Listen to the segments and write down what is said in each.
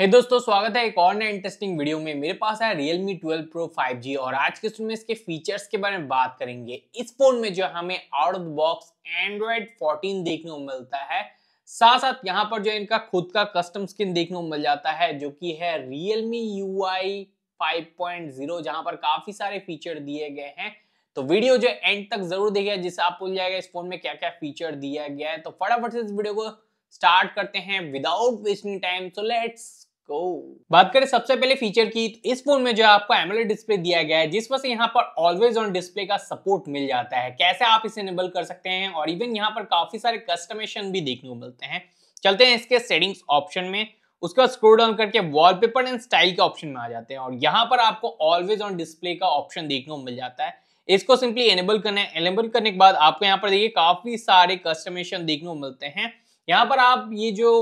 हे hey दोस्तों स्वागत है एक और नए इंटरेस्टिंग वीडियो में मेरे पास है Realme 12 Pro 5G और आज के में इसके फीचर्स के बारे में बात करेंगे इस फोन में जो हमें out of the box Android 14 देखने को मिलता है साथ साथ यहां पर जो इनका खुद का कस्टम स्किन देखने को मिल जाता है जो कि है Realme UI 5.0 जहां पर काफी सारे फीचर दिए गए हैं तो वीडियो जो एंड तक जरूर देखिए जिससे आप भूल जाएगा इस फोन में क्या क्या फीचर दिया गया है तो फटाफट से इस वीडियो को स्टार्ट करते हैं without wasting time so let's Go. बात करें सबसे पहले फीचर की तो इस फोन में जो आपको एमोलेट डिस्प्ले दिया गया है जिस वजह से यहाँ पर ऑलवेज ऑन डिस्प्ले का सपोर्ट मिल जाता है कैसे आप इसे इनेबल कर सकते हैं और इवन यहाँ पर काफी सारे कस्टमेशन भी देखने को मिलते हैं चलते हैं इसके सेटिंग्स ऑप्शन में उसके बाद स्क्रोल डाउन करके वॉलपेपर एंड स्टाइल के ऑप्शन में आ जाते हैं और यहाँ पर आपको ऑलवेज ऑन डिस्प्ले का ऑप्शन देखने को मिल जाता है इसको सिंपली एनेबल करने एनेबल करने के बाद आपको यहाँ पर देखिए काफी सारे कस्टमेशन देखने को मिलते हैं यहाँ पर आप ये जो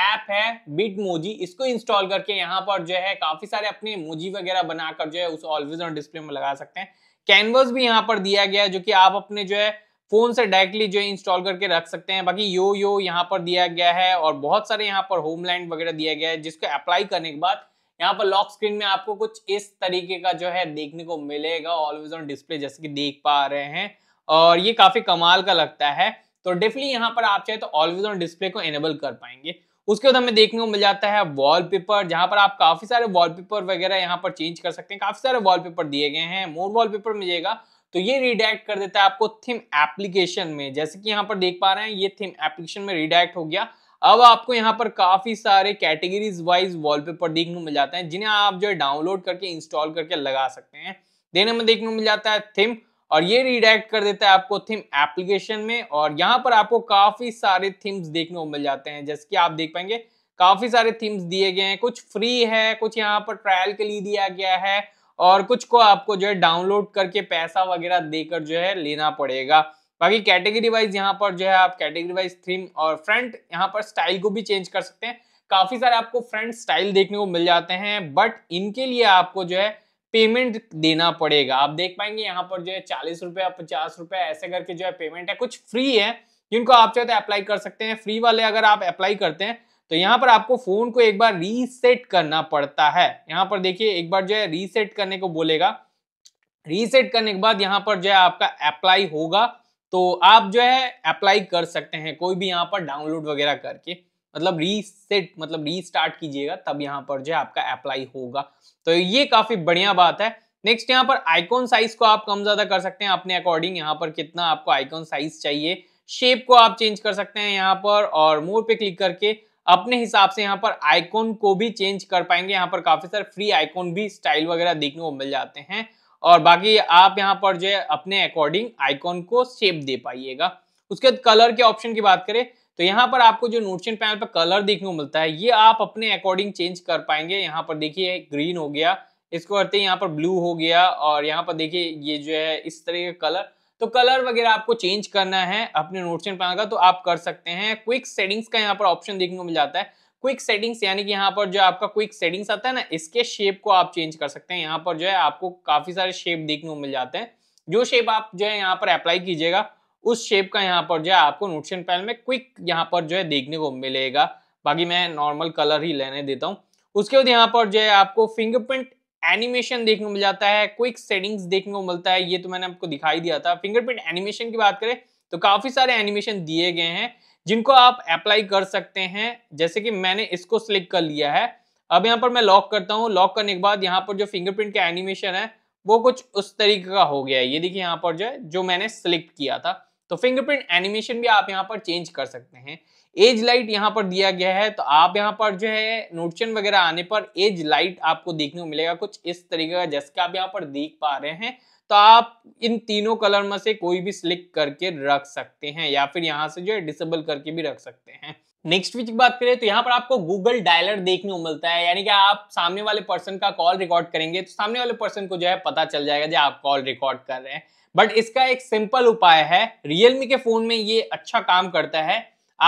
ऐप है बिट मोजी इसको इंस्टॉल करके यहाँ पर जो है काफी सारे अपने मोजी वगैरह बनाकर जो है उस ऑलवेज ऑन डिस्प्ले में लगा सकते हैं कैनवस भी यहाँ पर दिया गया है जो कि आप अपने जो है फोन से डायरेक्टली जो है इंस्टॉल करके रख सकते हैं बाकी यो यो यहाँ पर दिया गया है और बहुत सारे यहाँ पर होमलैंड वगैरह दिया गया है जिसको अप्लाई करने के बाद यहाँ पर लॉक स्क्रीन में आपको कुछ इस तरीके का जो है देखने को मिलेगा ऑलवेज ऑन डिस्प्ले जैसे कि देख पा रहे हैं और ये काफी कमाल का लगता है तो डेफिनेटली यहाँ पर आप चाहे तो ऑलवेज ऑन डिस्प्ले को एनेबल कर पाएंगे उसके बाद हमें देखने को मिल जाता है वॉलपेपर जहां पर आप काफी सारे वॉलपेपर वगैरह यहाँ पर चेंज कर सकते हैं काफी सारे वॉलपेपर दिए गए हैं मोर वॉलपेपर मिलेगा तो ये रिडायरेक्ट कर देता है आपको थीम एप्लीकेशन में जैसे कि यहाँ पर देख पा रहे हैं ये थीम एप्लीकेशन में रिडायरेक्ट हो गया अब आपको यहाँ पर काफी सारे कैटेगरीज वाइज वॉलपेपर देखने को मिल जाते हैं जिन्हें आप जो है डाउनलोड करके इंस्टॉल करके लगा सकते हैं देने में देखने को मिल जाता है थीम और ये रिडायरेक्ट कर देता है आपको थीम एप्लीकेशन में और यहाँ पर आपको काफ़ी सारे थीम्स देखने को मिल जाते हैं जैसे कि आप देख पाएंगे काफ़ी सारे थीम्स दिए गए हैं कुछ फ्री है कुछ यहाँ पर ट्रायल के लिए दिया गया है और कुछ को आपको जो है डाउनलोड करके पैसा वगैरह देकर जो है लेना पड़ेगा बाकी कैटेगरी वाइज यहाँ पर जो है आप कैटेगरी वाइज थीम और फ्रंट यहाँ पर स्टाइल को भी चेंज कर सकते हैं काफ़ी सारे आपको फ्रंट स्टाइल देखने को मिल जाते हैं बट इनके लिए आपको जो है पेमेंट देना पड़ेगा आप देख पाएंगे यहाँ पर जो है चालीस रुपया पचास रुपया ऐसे करके जो है पेमेंट है कुछ फ्री है जिनको आप चाहते हैं अप्लाई कर सकते हैं फ्री वाले अगर आप अप्लाई करते हैं तो यहाँ पर आपको फोन को एक बार रीसेट करना पड़ता है यहाँ पर देखिए एक बार जो है रीसेट करने को बोलेगा रीसेट करने के बाद यहाँ पर जो है आपका अप्लाई होगा तो आप जो है अप्लाई कर सकते हैं कोई भी यहाँ पर डाउनलोड वगैरह करके मतलब रीसेट मतलब रीस्टार्ट कीजिएगा तब यहाँ पर जो है आपका अप्लाई होगा तो ये काफी बढ़िया बात है नेक्स्ट यहाँ पर आइकॉन साइज को आप कम ज्यादा कर सकते हैं अपने अकॉर्डिंग यहाँ पर कितना आपको आइकॉन साइज चाहिए शेप को आप चेंज कर सकते हैं यहाँ पर और मोर पे क्लिक करके अपने हिसाब से यहाँ पर आइकॉन को भी चेंज कर पाएंगे यहाँ पर काफी सारे फ्री आइकॉन भी स्टाइल वगैरह देखने को मिल जाते हैं और बाकी आप यहाँ पर जो है अपने अकॉर्डिंग आइकॉन को शेप दे पाइएगा उसके बाद कलर के ऑप्शन की बात करें तो यहाँ पर आपको जो नोटचेन पैनल पर कलर देखने को मिलता है ये आप अपने अकॉर्डिंग चेंज कर पाएंगे यहाँ पर देखिए ग्रीन हो गया इसको करते हैं यहाँ पर ब्लू हो गया और यहाँ पर देखिए ये जो है इस तरह का कलर तो कलर वगैरह आपको चेंज करना है अपने नोटचेन पैनल का तो आप कर सकते हैं क्विक सेटिंग्स का यहाँ पर ऑप्शन देखने को मिल जाता है क्विक सेटिंग्स यानी कि यहाँ पर जो आपका क्विक सेटिंग्स आता है ना इसके शेप को आप चेंज कर सकते हैं यहाँ पर जो है आपको काफी सारे शेप देखने को मिल जाते हैं जो शेप आप जो है यहाँ पर अप्लाई कीजिएगा उस शेप का यहाँ पर जो है आपको नोटशन पैनल में क्विक यहाँ पर जो है देखने को मिलेगा बाकी मैं नॉर्मल कलर ही लेने देता हूँ उसके बाद यहाँ पर जो है आपको फिंगरप्रिंट एनिमेशन देखने को मिल जाता है क्विक सेटिंग्स देखने को मिलता है ये तो मैंने आपको दिखाई दिया था फिंगरप्रिंट एनिमेशन की बात करें तो काफ़ी सारे एनिमेशन दिए गए हैं जिनको आप अप्लाई कर सकते हैं जैसे कि मैंने इसको सिलेक्ट कर लिया है अब यहाँ पर मैं लॉक करता हूँ लॉक करने के बाद यहाँ पर जो फिंगरप्रिंट का एनिमेशन है वो कुछ उस तरीके का हो गया है ये देखिए यहाँ पर जो है जो मैंने सिलेक्ट किया था तो फिंगरप्रिंट एनिमेशन भी आप यहाँ पर चेंज कर सकते हैं एज लाइट यहाँ पर दिया गया है तो आप यहाँ पर जो है नोटशन वगैरह आने पर एज लाइट आपको देखने को मिलेगा कुछ इस तरीके का जैसे आप यहाँ पर देख पा रहे हैं तो आप इन तीनों कलर में से कोई भी सिलेक्ट करके रख सकते हैं या फिर यहाँ से जो है डिसेबल करके भी रख सकते हैं नेक्स्ट की बात करें तो यहाँ पर आपको गूगल डायलर देखने को मिलता है यानी कि आप सामने वाले पर्सन का कॉल रिकॉर्ड करेंगे तो सामने वाले पर्सन को जो है पता चल जाएगा जो आप कॉल रिकॉर्ड कर रहे हैं बट इसका एक सिंपल उपाय है रियलमी के फोन में ये अच्छा काम करता है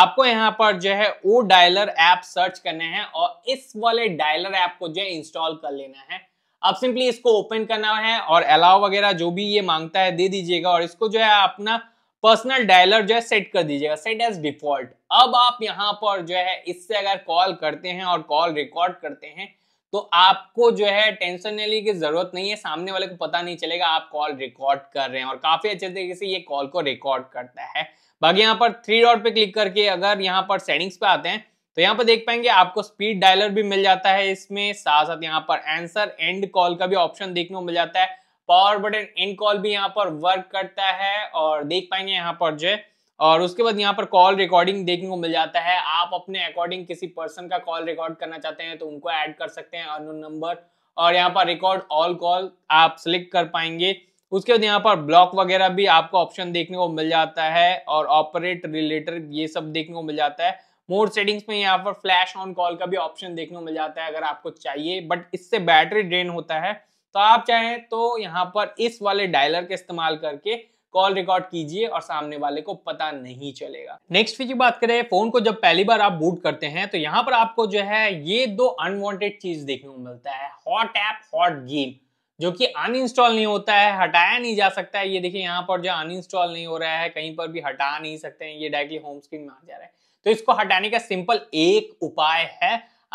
आपको यहाँ पर जो है ओ डायलर ऐप सर्च करने हैं और इस वाले डायलर ऐप को जो है इंस्टॉल कर लेना है आप सिंपली इसको ओपन करना है और अलाव वगैरह जो भी ये मांगता है दे दीजिएगा और इसको जो है अपना पर्सनल डायलर जो है सेट कर दीजिएगा सेट एज डिफॉल्ट अब आप यहाँ पर जो है इससे अगर कॉल करते हैं और कॉल रिकॉर्ड करते हैं तो आपको जो है टेंशन लेने की जरूरत नहीं है सामने वाले को पता नहीं चलेगा आप कॉल रिकॉर्ड कर रहे हैं और काफी अच्छे तरीके से ये कॉल को रिकॉर्ड करता है बाकी यहाँ पर थ्री डॉट पे क्लिक करके अगर यहाँ पर सेटिंग्स पे आते हैं तो यहाँ पर देख पाएंगे आपको स्पीड डायलर भी मिल जाता है इसमें साथ साथ यहाँ पर आंसर एंड कॉल का भी ऑप्शन देखने को मिल जाता है पावर बटन एंड कॉल भी यहाँ पर वर्क करता है और देख पाएंगे यहाँ पर जो है और उसके बाद यहाँ पर कॉल रिकॉर्डिंग देखने को मिल जाता है आप अपने अकॉर्डिंग किसी पर्सन का कॉल रिकॉर्ड करना चाहते हैं तो उनको ऐड कर सकते हैं अनोन नंबर और यहाँ पर रिकॉर्ड ऑल कॉल आप सिलेक्ट कर पाएंगे उसके बाद यहाँ पर ब्लॉक वगैरह भी आपको ऑप्शन देखने को मिल जाता है और ऑपरेट रिलेटेड ये सब देखने को मिल जाता है मोर सेटिंग्स में यहाँ पर फ्लैश ऑन कॉल का भी ऑप्शन देखने को मिल जाता है अगर आपको चाहिए बट इससे बैटरी ड्रेन होता है तो आप चाहें तो यहाँ पर इस वाले डायलर का इस्तेमाल करके कॉल रिकॉर्ड कीजिए और सामने वाले को पता नहीं चलेगा नेक्स्ट फीचर बात करें फोन को जब पहली बार आप बूट करते हैं तो यहाँ पर आपको जो है ये दो अनवांटेड चीज देखने को मिलता है हॉट ऐप हॉट गेम जो कि अनइंस्टॉल नहीं होता है हटाया नहीं जा सकता है ये देखिए यहाँ पर जो अनइंस्टॉल नहीं हो रहा है कहीं पर भी हटा नहीं सकते हैं ये डायरेक्टली होम स्क्रीन में आ जा रहा है तो इसको हटाने का सिंपल एक उपाय है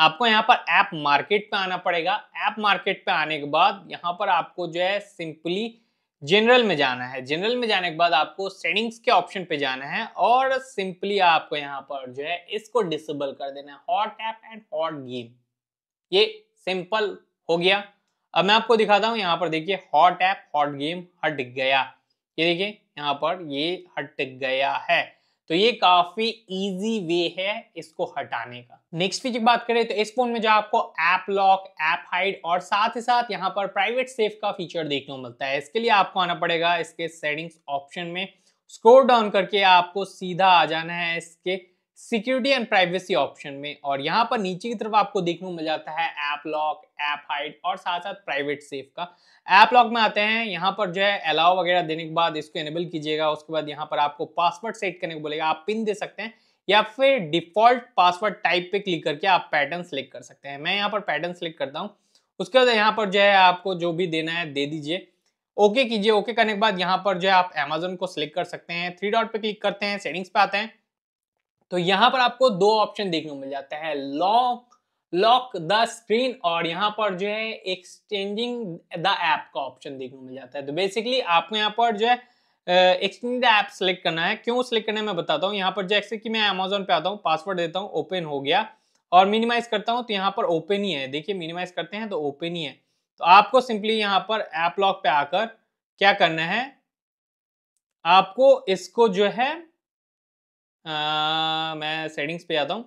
आपको यहाँ पर ऐप मार्केट पे आना पड़ेगा ऐप मार्केट पे आने के बाद यहाँ पर आपको जो है सिंपली जनरल में जाना है जनरल में जाने के बाद आपको सेटिंग्स के ऑप्शन पे जाना है और सिंपली आपको यहाँ पर जो है इसको डिसेबल कर देना है hot app and hot game ये सिंपल हो गया अब मैं आपको दिखाता हूँ यहाँ पर देखिए हॉट ऐप हॉट गेम हट गया ये देखिए यहाँ पर ये हट गया है तो ये काफी इजी वे है इसको हटाने का नेक्स्ट फीचर बात करें तो इस फोन में जो आपको ऐप लॉक ऐप हाइड और साथ ही साथ यहाँ पर प्राइवेट सेफ का फीचर देखने को मिलता है इसके लिए आपको आना पड़ेगा इसके सेटिंग्स ऑप्शन में स्क्रोल डाउन करके आपको सीधा आ जाना है इसके सिक्योरिटी एंड प्राइवेसी ऑप्शन में और यहाँ पर नीचे की तरफ आपको देखने को मिल जाता है ऐप लॉक ऐप हाइड और साथ साथ प्राइवेट सेफ का ऐप लॉक में आते हैं यहाँ पर जो है अलाव वगैरह देने के बाद इसको एनेबल कीजिएगा उसके बाद यहाँ पर आपको पासवर्ड सेट करने को बोलेगा आप पिन दे सकते हैं या फिर डिफॉल्ट पासवर्ड टाइप पे क्लिक करके आप पैटर्न सेलेक्ट कर सकते हैं मैं यहाँ पर पैटर्न सेलेक्ट करता हूँ उसके बाद यहाँ पर जो है आपको जो भी देना है दे दीजिए ओके कीजिए ओके करने के बाद यहाँ पर जो है आप अमेजोन को सिलेक्ट कर सकते हैं थ्री डॉट पे क्लिक करते हैं सेटिंग्स पे आते हैं तो यहां पर आपको दो ऑप्शन देखने को मिल जाते हैं लॉक लॉक द स्क्रीन और यहां पर जो है एक्सचेंजिंग द ऐप का ऑप्शन देखने को मिल जाता है तो बेसिकली आपको यहाँ पर जो है एक्सचेंज द ऐप सेलेक्ट करना है क्यों सेलेक्ट करना है मैं बताता हूँ यहाँ पर जैसे कि मैं अमेजोन पे आता हूँ पासवर्ड देता हूँ ओपन हो गया और मिनिमाइज करता हूँ तो यहाँ पर ओपन ही है देखिए मिनिमाइज करते हैं तो ओपन ही है तो आपको सिंपली यहाँ पर ऐप लॉक पे आकर क्या करना है आपको इसको जो है मैं सेटिंग्स पे जाता हूँ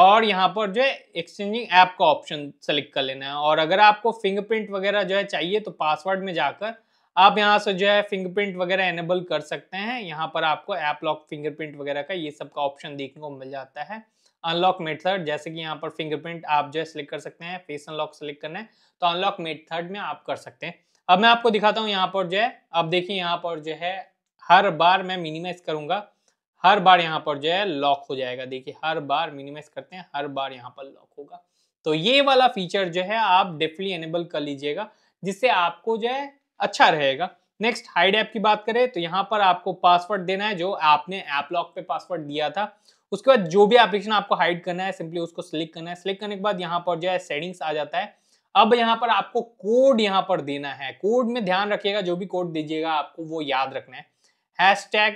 और यहाँ पर जो है एक्सचेंजिंग ऐप का ऑप्शन सेलेक्ट कर लेना है और अगर आपको फिंगरप्रिंट वगैरह जो है चाहिए तो पासवर्ड में जाकर आप यहाँ से जो है फिंगरप्रिंट वगैरह एनेबल कर सकते हैं यहाँ पर आपको ऐप लॉक फिंगरप्रिंट वगैरह का ये सब का ऑप्शन देखने को मिल जाता है अनलॉक मेथड जैसे कि यहाँ पर फिंगरप्रिंट आप जो है सिलेक्ट कर सकते हैं फेस अनलॉक सेलेक्ट करना है तो अनलॉक मेथड में आप कर सकते हैं अब मैं आपको दिखाता हूँ यहाँ पर जो है अब देखिए यहाँ पर जो है हर बार मैं मिनिमाइज करूँगा हर बार यहाँ पर जो है लॉक हो जाएगा देखिए हर बार मिनिमाइज करते हैं हर बार यहाँ पर लॉक होगा तो ये वाला फीचर जो है आप डेफली एनेबल कर लीजिएगा जिससे आपको जो है अच्छा रहेगा नेक्स्ट हाइड ऐप की बात करें तो यहाँ पर आपको पासवर्ड देना है जो आपने ऐप लॉक पे पासवर्ड दिया था उसके बाद जो भी एप्लीकेशन आपको हाइड करना है सिंपली उसको सिलेक्ट करना है सिलेक्ट करने के बाद यहाँ पर जो है सेटिंग्स आ जाता है अब यहाँ पर आपको कोड यहाँ पर देना है कोड में ध्यान रखिएगा जो भी कोड दीजिएगा आपको वो याद रखना है hash tag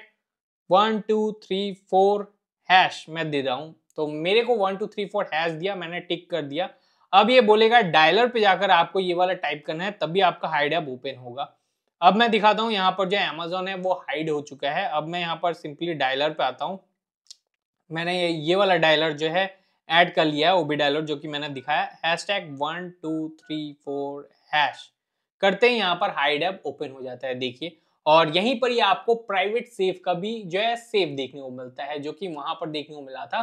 one two three four hash मैं दे रहा हूँ तो मेरे को one two three four hash दिया मैंने टिक कर दिया अब ये बोलेगा डायलर पे जाकर आपको ये वाला टाइप करना है तब भी आपका हाइड अब ओपन होगा अब मैं दिखाता हूँ यहाँ पर जो अमेजोन है वो हाइड हो चुका है अब मैं यहाँ पर सिंपली डायलर पे आता हूँ मैंने ये, ये वाला डायलर जो है ऐड कर लिया है ओबी डायलर जो कि मैंने दिखाया hash tag one two three four hash करते ही यहाँ पर हाइड अब ओपन हो जाता है देखिए और यहीं पर ये आपको प्राइवेट सेफ का भी जो है सेफ देखने को मिलता है जो कि वहां पर देखने को मिला था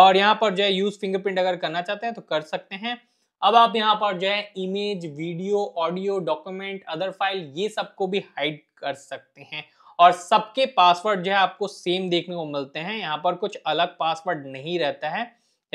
और यहाँ पर जो है यूज फिंगरप्रिंट अगर करना चाहते हैं तो कर सकते हैं अब आप यहाँ पर जो है image video audio document other file ये सबको भी हाइड कर सकते हैं और सबके पासवर्ड जो है आपको सेम देखने को मिलते हैं यहाँ पर कुछ अलग पासवर्ड नहीं रहता है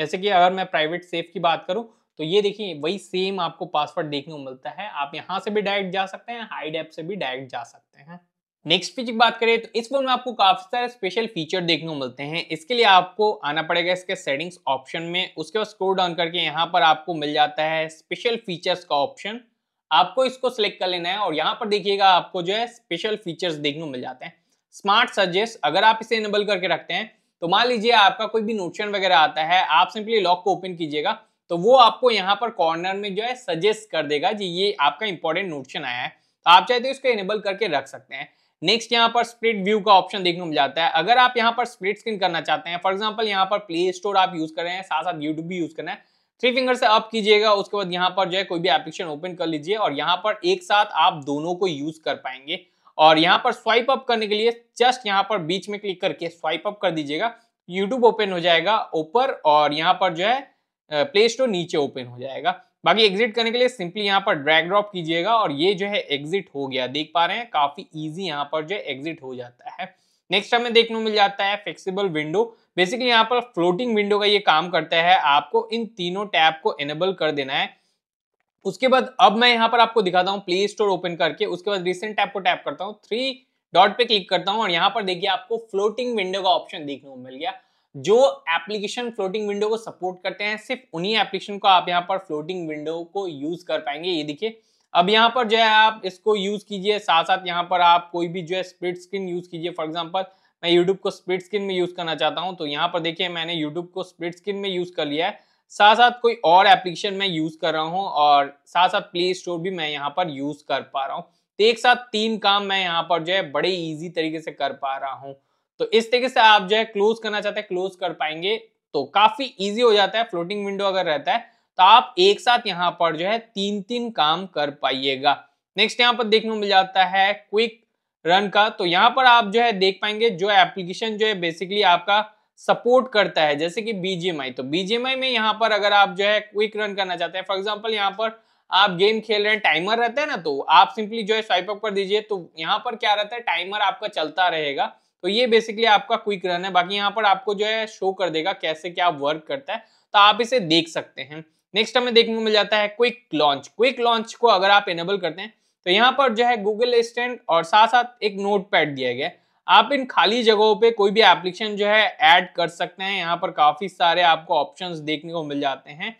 जैसे कि अगर मैं प्राइवेट सेफ की बात करूँ तो ये देखिए वही सेम आपको पासवर्ड देखने को मिलता है आप यहाँ से भी डायरेक्ट जा सकते हैं हाइड ऐप से भी डायरेक्ट जा सकते हैं नेक्स्ट फीचर की बात करें तो इस फोन में आपको काफी सारे स्पेशल फीचर देखने को मिलते हैं इसके लिए आपको आना पड़ेगा इसके सेटिंग्स ऑप्शन में उसके बाद स्क्रोल डाउन करके यहाँ पर आपको मिल जाता है स्पेशल फीचर्स का ऑप्शन आपको इसको सिलेक्ट कर लेना है और यहाँ पर देखिएगा आपको जो है स्पेशल फीचर्स देखने को मिल जाते हैं स्मार्ट सजेस्ट अगर आप इसे इनेबल करके रखते हैं तो मान लीजिए आपका कोई भी नोटशन वगैरह आता है आप सिंपली लॉक को ओपन कीजिएगा तो वो आपको यहाँ पर कॉर्नर में जो है सजेस्ट कर देगा जी ये आपका इंपॉर्टेंट नोटिशन आया है तो आप चाहे तो इसको इनेबल करके रख सकते हैं नेक्स्ट यहाँ पर स्प्लिट व्यू का ऑप्शन देखने को मिल जाता है अगर आप यहाँ पर स्प्लिट स्क्रीन करना चाहते हैं फॉर एग्जाम्पल यहाँ पर प्ले स्टोर आप यूज कर रहे हैं साथ साथ यूट्यूब भी यूज करना है थ्री फिंगर से अप कीजिएगा उसके बाद यहाँ पर जो है कोई भी एप्लीकेशन ओपन कर लीजिए और यहाँ पर एक साथ आप दोनों को यूज कर पाएंगे और यहाँ पर स्वाइप अप करने के लिए जस्ट यहाँ पर बीच में क्लिक करके स्वाइप अप कर दीजिएगा यूट्यूब ओपन हो जाएगा ऊपर और यहाँ पर जो है प्ले स्टोर नीचे ओपन हो जाएगा बाकी एग्जिट करने के लिए सिंपली यहाँ पर ड्रैग ड्रॉप कीजिएगा और ये जो है एग्जिट हो गया देख पा रहे हैं काफी इजी यहाँ पर जो एग्जिट हो जाता है नेक्स्ट हमें देखने को मिल जाता है फ्लेक्सिबल विंडो बेसिकली यहाँ पर फ्लोटिंग विंडो का ये काम करता है आपको इन तीनों टैब को एनेबल कर देना है उसके बाद अब मैं यहाँ पर आपको दिखाता हूँ प्ले स्टोर ओपन करके उसके बाद रिसेंट टैप को टैप करता हूँ थ्री डॉट पे क्लिक करता हूँ और यहाँ पर देखिए आपको फ्लोटिंग विंडो का ऑप्शन देखने को मिल गया जो एप्लीकेशन फ्लोटिंग विंडो को सपोर्ट करते हैं सिर्फ उन्हीं एप्लीकेशन को आप यहाँ पर फ्लोटिंग विंडो को यूज कर पाएंगे ये देखिए अब यहाँ पर जो है आप इसको यूज कीजिए साथ साथ यहाँ पर आप कोई भी जो है स्प्लिट स्क्रीन यूज कीजिए फॉर एग्जाम्पल मैं यूट्यूब को स्प्लिट स्क्रीन में यूज करना चाहता हूँ तो यहाँ पर देखिए मैंने यूट्यूब को स्प्लिट स्क्रीन में यूज कर लिया है साथ साथ कोई और एप्लीकेशन मैं यूज कर रहा हूँ और साथ साथ प्ले स्टोर भी मैं यहाँ पर यूज कर पा रहा हूँ तो एक साथ तीन काम मैं यहाँ पर जो है बड़े ईजी तरीके से कर पा रहा हूँ तो इस तरीके से आप जो है क्लोज करना चाहते हैं क्लोज कर पाएंगे तो काफी इजी हो जाता है फ्लोटिंग विंडो अगर रहता है तो आप एक साथ यहाँ पर जो है तीन तीन काम कर पाइएगा नेक्स्ट यहाँ पर देखने को मिल जाता है क्विक रन का तो यहाँ पर आप जो है देख पाएंगे जो एप्लीकेशन जो है बेसिकली आपका सपोर्ट करता है जैसे कि BGMI तो BGMI में यहाँ पर अगर आप जो है क्विक रन करना चाहते हैं फॉर एग्जाम्पल यहाँ पर आप गेम खेल रहे हैं टाइमर रहता है ना तो आप सिंपली जो है स्वाइप अप कर दीजिए तो यहाँ पर क्या रहता है टाइमर आपका चलता रहेगा तो ये बेसिकली आपका क्विक रन है बाकी यहाँ पर आपको जो है शो कर देगा कैसे क्या वर्क करता है तो आप इसे देख सकते हैं नेक्स्ट हमें देखने को मिल जाता है क्विक लॉन्च क्विक लॉन्च को अगर आप इनेबल करते हैं तो यहाँ पर जो है गूगल असिस्टेंट और साथ साथ एक नोट पैड दिया गया आप इन खाली जगहों पे कोई भी एप्लीकेशन जो है ऐड कर सकते हैं यहाँ पर काफ़ी सारे आपको ऑप्शंस देखने को मिल जाते हैं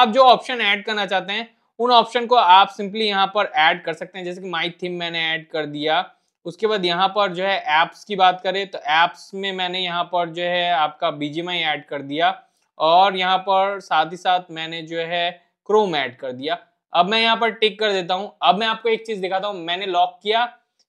आप जो ऑप्शन ऐड करना चाहते हैं उन ऑप्शन को आप सिंपली यहाँ पर ऐड कर सकते हैं जैसे कि माई थीम मैंने ऐड कर दिया उसके बाद यहाँ पर जो है ऐप्स की बात करें तो ऐप्स में मैंने यहाँ पर जो है आपका बी ऐड कर दिया और यहाँ पर साथ ही साथ मैंने जो है क्रोम ऐड कर दिया अब मैं यहाँ पर टिक कर देता हूँ अब मैं आपको एक चीज़ दिखाता हूँ मैंने लॉक किया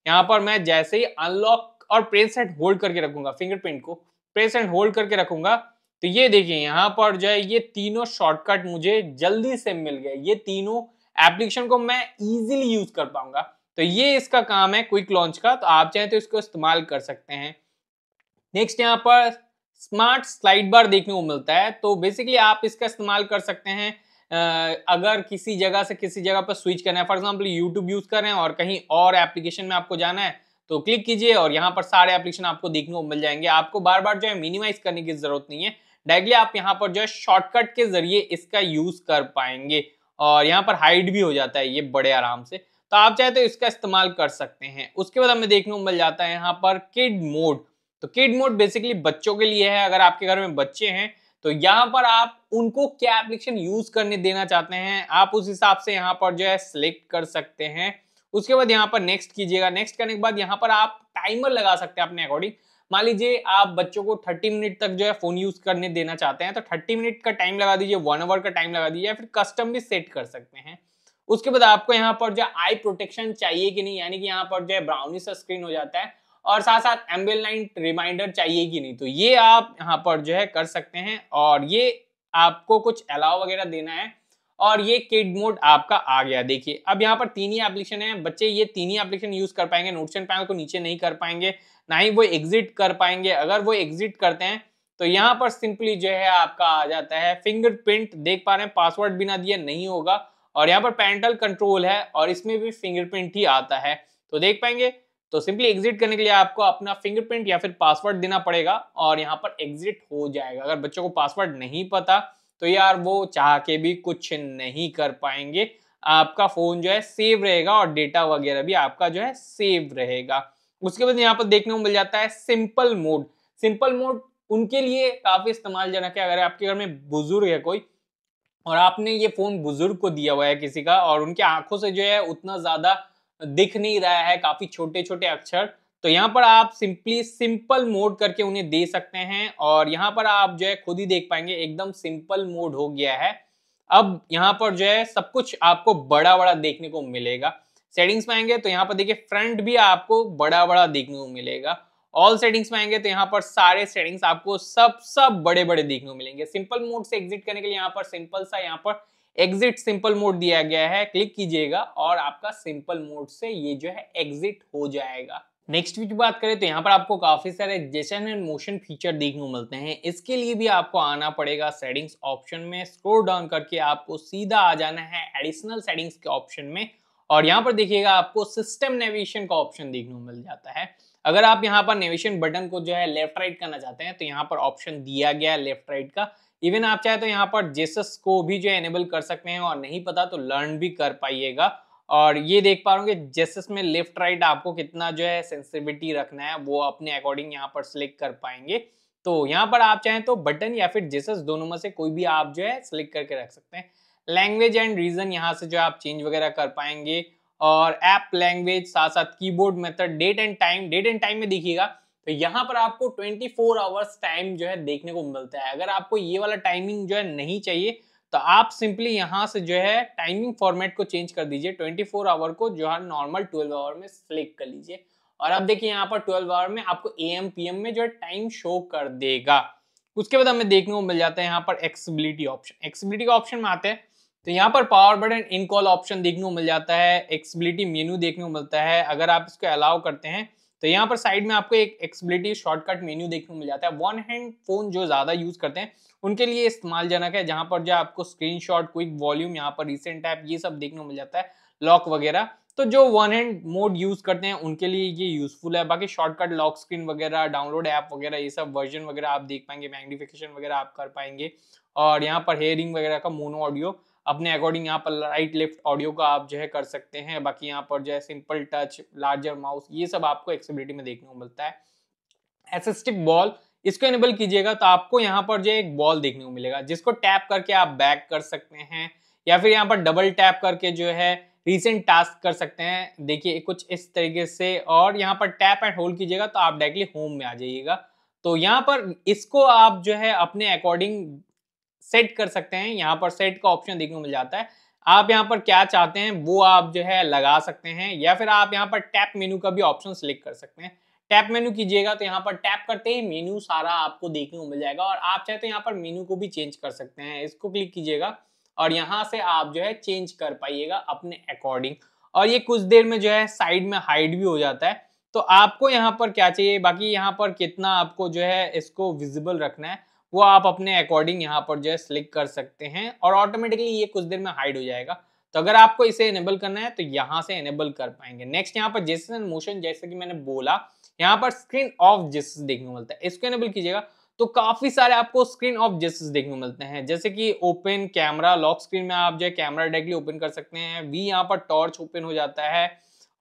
यहाँ पर मैं जैसे ही अनलॉक और प्रेस एंड होल्ड करके रखूंगा फिंगरप्रिंट को प्रेस एंड होल्ड करके रखूंगा तो ये देखिए यहाँ पर जो है ये तीनों शॉर्टकट मुझे जल्दी से मिल गए ये तीनों एप्लीकेशन को मैं इजीली यूज कर पाऊंगा तो ये इसका काम है क्विक लॉन्च का तो आप चाहें तो इसको इस्तेमाल कर सकते हैं नेक्स्ट यहाँ पर स्मार्ट स्लाइड बार देखने को मिलता है तो बेसिकली आप इसका इस्तेमाल कर सकते हैं अगर किसी जगह से किसी जगह पर स्विच करना है फॉर एग्जाम्पल यूट्यूब यूज़ कर रहे हैं और कहीं और एप्लीकेशन में आपको जाना है तो क्लिक कीजिए और यहाँ पर सारे एप्लीकेशन आपको देखने को मिल जाएंगे आपको बार बार जो है मिनिमाइज करने की ज़रूरत नहीं है डायरेक्टली आप यहाँ पर जो है शॉर्टकट के जरिए इसका यूज़ कर पाएंगे और यहाँ पर हाइड भी हो जाता है ये बड़े आराम से तो आप चाहे तो इसका इस्तेमाल कर सकते हैं उसके बाद हमें देखने को मिल जाता है यहाँ पर किड मोड तो किड मोड बेसिकली बच्चों के लिए है अगर आपके घर में बच्चे हैं तो यहाँ पर आप उनको क्या एप्लीकेशन यूज करने देना चाहते हैं आप उस हिसाब से यहाँ पर जो है सिलेक्ट कर सकते हैं उसके बाद यहाँ पर नेक्स्ट कीजिएगा नेक्स्ट करने के बाद यहाँ पर आप टाइमर लगा सकते हैं अपने अकॉर्डिंग मान लीजिए आप बच्चों को 30 मिनट तक जो है फोन यूज करने देना चाहते हैं तो 30 मिनट का टाइम लगा दीजिए वन आवर का टाइम लगा दीजिए फिर कस्टम भी सेट कर सकते हैं उसके बाद आपको यहाँ पर जो आई प्रोटेक्शन चाहिए कि नहीं यानी कि यहाँ पर जो है ब्राउनी सा स्क्रीन हो जाता है और साथ साथ एम्बेल रिमाइंडर चाहिए कि नहीं तो ये आप यहाँ पर जो है कर सकते हैं और ये आपको कुछ अलाव वगैरह देना है और ये किड मोड आपका आ गया देखिए अब यहाँ पर तीन ही एप्लीकेशन है बच्चे ये तीन ही एप्लीकेशन यूज कर पाएंगे नोटशन पैनल को नीचे नहीं कर पाएंगे ना ही वो एग्जिट कर पाएंगे अगर वो एग्जिट करते हैं तो यहाँ पर सिंपली जो है आपका आ जाता है फिंगरप्रिंट देख पा रहे हैं पासवर्ड बिना दिए नहीं होगा और यहाँ पर पैंटल कंट्रोल है और इसमें भी फिंगरप्रिंट ही आता है तो देख पाएंगे तो सिंपली एग्जिट करने के लिए आपको अपना फिंगरप्रिंट या फिर पासवर्ड देना पड़ेगा और यहाँ पर एग्जिट हो जाएगा अगर बच्चों को पासवर्ड नहीं पता तो यार वो चाह के भी कुछ नहीं कर पाएंगे आपका फोन जो है सेव रहेगा और डेटा वगैरह भी आपका जो है सेव रहेगा उसके बाद यहाँ पर देखने को मिल जाता है सिंपल मोड सिंपल मोड उनके लिए काफी इस्तेमाल जनक है अगर आपके घर में बुजुर्ग है कोई और आपने ये फ़ोन बुज़ुर्ग को दिया हुआ है किसी का और उनकी आंखों से जो है उतना ज़्यादा दिख नहीं रहा है काफ़ी छोटे छोटे अक्षर तो यहाँ पर आप सिंपली सिंपल मोड करके उन्हें दे सकते हैं और यहाँ पर आप जो है खुद ही देख पाएंगे एकदम सिंपल मोड हो गया है अब यहाँ पर जो है सब कुछ आपको बड़ा बड़ा देखने को मिलेगा सेटिंग्स में आएंगे तो यहाँ पर देखिए फ्रंट भी आपको बड़ा बड़ा देखने को मिलेगा ऑल सेटिंग्स में आएंगे तो यहाँ पर सारे सेटिंग्स आपको सब सब बड़े बड़े देखने को मिलेंगे सिंपल मोड से एग्जिट करने के लिए यहाँ पर सिंपल सा यहाँ पर एग्जिट सिंपल मोड दिया गया है क्लिक कीजिएगा और आपका सिंपल मोड से ये जो है एग्जिट हो जाएगा नेक्स्ट वीडियो बात करें तो यहाँ पर आपको काफी सारे जेशन एंड मोशन फीचर देखने को मिलते हैं इसके लिए भी आपको आना पड़ेगा सेटिंग्स ऑप्शन में स्क्रोल डाउन करके आपको सीधा आ जाना है एडिशनल सेटिंग्स के ऑप्शन में और यहाँ पर देखिएगा आपको सिस्टम नेविगेशन का ऑप्शन देखने को मिल जाता है अगर आप यहाँ पर नेविगेशन बटन को जो है लेफ्ट राइट करना चाहते हैं तो यहाँ पर ऑप्शन दिया गया है लेफ्ट राइट का इवन आप चाहे तो यहाँ पर जेसस को भी जो है एनेबल कर सकते हैं और नहीं पता तो लर्न भी कर पाइएगा और ये देख पा हूँ कि जेसस में लेफ्ट राइट आपको कितना जो है सेंसिटिविटी रखना है वो अपने अकॉर्डिंग यहाँ पर सिलेक्ट कर पाएंगे तो यहाँ पर आप चाहें तो बटन या फिर जेसस दोनों में से कोई भी आप जो है सिलेक्ट करके रख सकते हैं लैंग्वेज एंड रीजन यहाँ से जो आप चेंज वगैरह कर पाएंगे और ऐप लैंग्वेज साथ साथ keyboard method date and time date and time में देखिएगा तो यहाँ पर आपको 24 फोर आवर्स टाइम जो है देखने को मिलता है अगर आपको ये वाला टाइमिंग जो है नहीं चाहिए तो आप सिंपली यहाँ से जो है टाइमिंग फॉर्मेट को चेंज कर दीजिए 24 फोर आवर को जो है नॉर्मल 12 आवर में सिलेक्ट कर लीजिए और आप देखिए यहाँ पर 12 आवर में आपको ए एम पी एम में जो है टाइम शो कर देगा उसके बाद हमें देखने को मिल जाता है यहाँ पर एक्सीबिलिटी ऑप्शन एक्सीबिलिटी का ऑप्शन में आते हैं तो यहाँ पर power button in call option देखने को मिल जाता है एक्सबिलिटी मेन्यू देखने को मिलता है अगर आप इसको अलाउ करते हैं तो यहाँ पर साइड में आपको एक एक्सबिलिटी शॉर्टकट मेन्यू देखने को मिल जाता है वन हैंड फोन जो ज़्यादा यूज़ करते हैं उनके लिए इस्तेमालजनक है जहां पर जो आपको स्क्रीन शॉट क्विक वॉल्यूम यहाँ पर रिसेंट ऐप ये सब देखने को मिल जाता है लॉक वगैरह तो जो वन हैंड मोड यूज़ करते हैं उनके लिए ये यूज़फुल है बाकी शॉर्टकट लॉक स्क्रीन वगैरह डाउनलोड ऐप वगैरह ये सब वर्जन वगैरह आप देख पाएंगे मैग्निफिकेशन वगैरह आप कर पाएंगे और यहाँ पर हेयरिंग वगैरह का मोनो ऑडियो अपने अकॉर्डिंग यहाँ पर राइट लेफ्ट ऑडियो का आप जो है कर सकते हैं बाकी यहाँ पर जो है सिंपल टच लार्जर माउस ये सब आपको एक्सेबिलिटी में देखने को मिलता है एसिस्टिव बॉल इसको इनेबल कीजिएगा तो आपको यहाँ पर जो एक बॉल देखने को मिलेगा जिसको टैप करके आप बैक कर सकते हैं या फिर यहाँ पर डबल टैप करके जो है रिसेंट टास्क कर सकते हैं देखिए कुछ इस तरीके से और यहाँ पर टैप एंड होल्ड कीजिएगा तो आप डायरेक्टली होम में आ जाइएगा तो यहाँ पर इसको आप जो है अपने अकॉर्डिंग सेट कर सकते हैं यहाँ पर सेट का ऑप्शन देखने को मिल जाता है आप यहाँ पर क्या चाहते हैं वो आप जो है लगा सकते हैं या फिर आप यहाँ पर टैप मेनू का भी ऑप्शन सिलेक्ट कर सकते हैं टैप मेनू कीजिएगा तो यहाँ पर टैप करते ही मेनू सारा आपको देखने को मिल जाएगा और आप चाहे तो यहाँ पर मेनू को भी चेंज कर सकते हैं इसको क्लिक कीजिएगा और यहाँ से आप जो है चेंज कर पाइएगा अपने अकॉर्डिंग और ये कुछ देर में जो है साइड में हाइड भी हो जाता है तो आपको यहाँ पर क्या चाहिए बाकी यहाँ पर कितना आपको जो है इसको विजिबल रखना है वो आप अपने अकॉर्डिंग यहाँ पर जो है सिलेक्ट कर सकते हैं और ऑटोमेटिकली ये कुछ देर में हाइड हो जाएगा तो अगर आपको इसे इनेबल करना है तो यहाँ से इनेबल कर पाएंगे नेक्स्ट यहाँ पर जेसन मोशन जैसे कि मैंने बोला यहाँ पर स्क्रीन ऑफ जेस देखने को मिलता है इसको इनेबल कीजिएगा तो काफी सारे आपको स्क्रीन ऑफ जेसेस देखने को मिलते हैं जैसे कि ओपन कैमरा लॉक स्क्रीन में आप जो है कैमरा डायरेक्टली ओपन कर सकते हैं वी यहाँ पर टॉर्च ओपन हो जाता है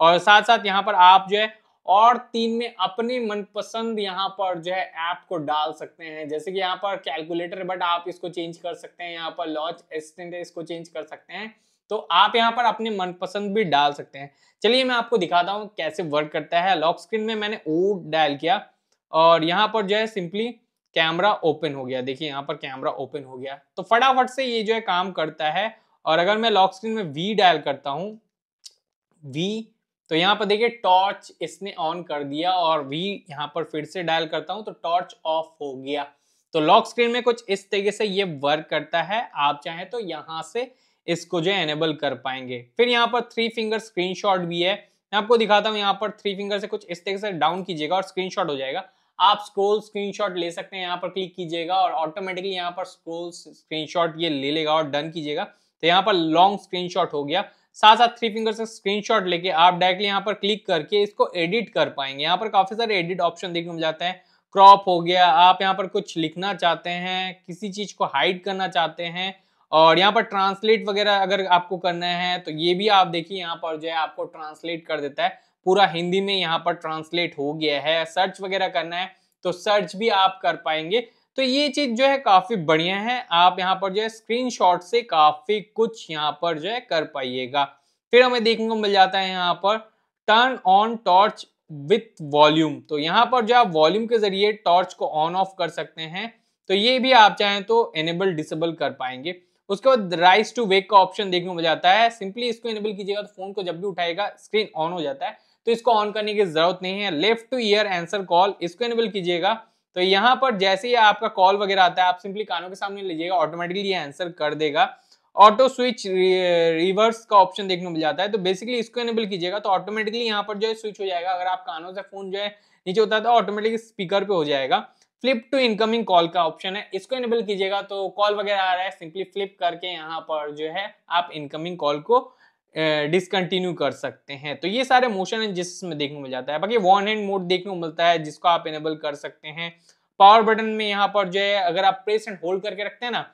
और साथ साथ यहाँ पर आप जो है और तीन में अपने मनपसंद यहाँ पर जो है ऐप को डाल सकते हैं जैसे कि यहाँ पर कैलकुलेटर बट आप इसको चेंज कर सकते हैं यहाँ पर लॉन्च है इसको चेंज कर सकते हैं तो आप यहाँ पर अपने मनपसंद भी डाल सकते हैं चलिए मैं आपको दिखाता हूँ कैसे वर्क करता है लॉक स्क्रीन में मैंने ओ डायल किया और यहाँ पर जो है सिंपली कैमरा ओपन हो गया देखिए यहाँ पर कैमरा ओपन हो गया तो फटाफट से ये जो है काम करता है और अगर मैं लॉक स्क्रीन में वी डायल करता हूँ वी तो यहाँ पर देखिए टॉर्च इसने ऑन कर दिया और वी यहाँ पर फिर से डायल करता हूँ तो टॉर्च ऑफ हो गया तो लॉक स्क्रीन में कुछ इस तरीके से ये वर्क करता है आप चाहें तो यहाँ से इसको जो एनेबल कर पाएंगे फिर यहाँ पर थ्री फिंगर स्क्रीनशॉट भी है मैं आपको दिखाता हूँ यहाँ पर थ्री फिंगर से कुछ इस तरीके से डाउन कीजिएगा और स्क्रीनशॉट हो जाएगा आप स्क्रोल स्क्रीनशॉट ले सकते हैं यहाँ पर क्लिक कीजिएगा और ऑटोमेटिकली यहाँ पर स्क्रोल स्क्रीनशॉट ये ले लेगा और डन कीजिएगा तो यहाँ पर लॉन्ग स्क्रीनशॉट हो गया साथ साथ थ्री फिंगर से स्क्रीनशॉट लेके आप डायरेक्टली यहाँ पर क्लिक करके इसको एडिट कर पाएंगे यहाँ पर काफी सारे एडिट ऑप्शन देखने को जाते हैं क्रॉप हो गया आप यहाँ पर कुछ लिखना चाहते हैं किसी चीज को हाइड करना चाहते हैं और यहाँ पर ट्रांसलेट वगैरह अगर आपको करना है तो ये भी आप देखिए यहाँ पर जो है आपको ट्रांसलेट कर देता है पूरा हिंदी में यहाँ पर ट्रांसलेट हो गया है सर्च वगैरह करना है तो सर्च भी आप कर पाएंगे तो ये चीज जो है काफी बढ़िया है आप यहाँ पर जो है स्क्रीनशॉट से काफी कुछ यहाँ पर जो है कर पाइएगा फिर हमें देखने को मिल जाता है यहाँ पर turn on torch with volume तो यहाँ पर जो आप वॉल्यूम के जरिए टॉर्च को ऑन ऑफ कर सकते हैं तो ये भी आप चाहें तो एनेबल डिसेबल कर पाएंगे उसके बाद राइस टू वेक का ऑप्शन देखने को मिल जाता है सिंपली इसको एनेबल कीजिएगा तो फोन को जब भी उठाएगा स्क्रीन ऑन हो जाता है तो इसको ऑन करने की जरूरत नहीं है left to ear answer call इसको एनेबल कीजिएगा तो यहाँ पर जैसे ही आपका कॉल वगैरह आता है आप सिंपली कानों के सामने लीजिएगा ऑटोमेटिकली ये आंसर कर देगा ऑटो स्विच रिवर्स का ऑप्शन देखने को मिल जाता है तो बेसिकली इसको एनेबल कीजिएगा तो ऑटोमेटिकली यहाँ पर जो है स्विच हो जाएगा अगर आप कानों से फोन जो है नीचे होता है तो ऑटोमेटिक स्पीकर पे हो जाएगा फ्लिप टू इनकमिंग कॉल का ऑप्शन है इसको एनेबल कीजिएगा तो कॉल वगैरह आ रहा है सिंपली फ्लिप करके यहाँ पर जो है आप इनकमिंग कॉल को डिसकंटिन्यू कर सकते हैं तो ये सारे मोशन हैं जिसमें देखने को मिल जाता है बाकी वन हैंड मोड देखने को मिलता है जिसको आप इनेबल कर सकते हैं पावर बटन में यहाँ पर जो है अगर आप प्रेस एंड होल्ड करके रखते हैं ना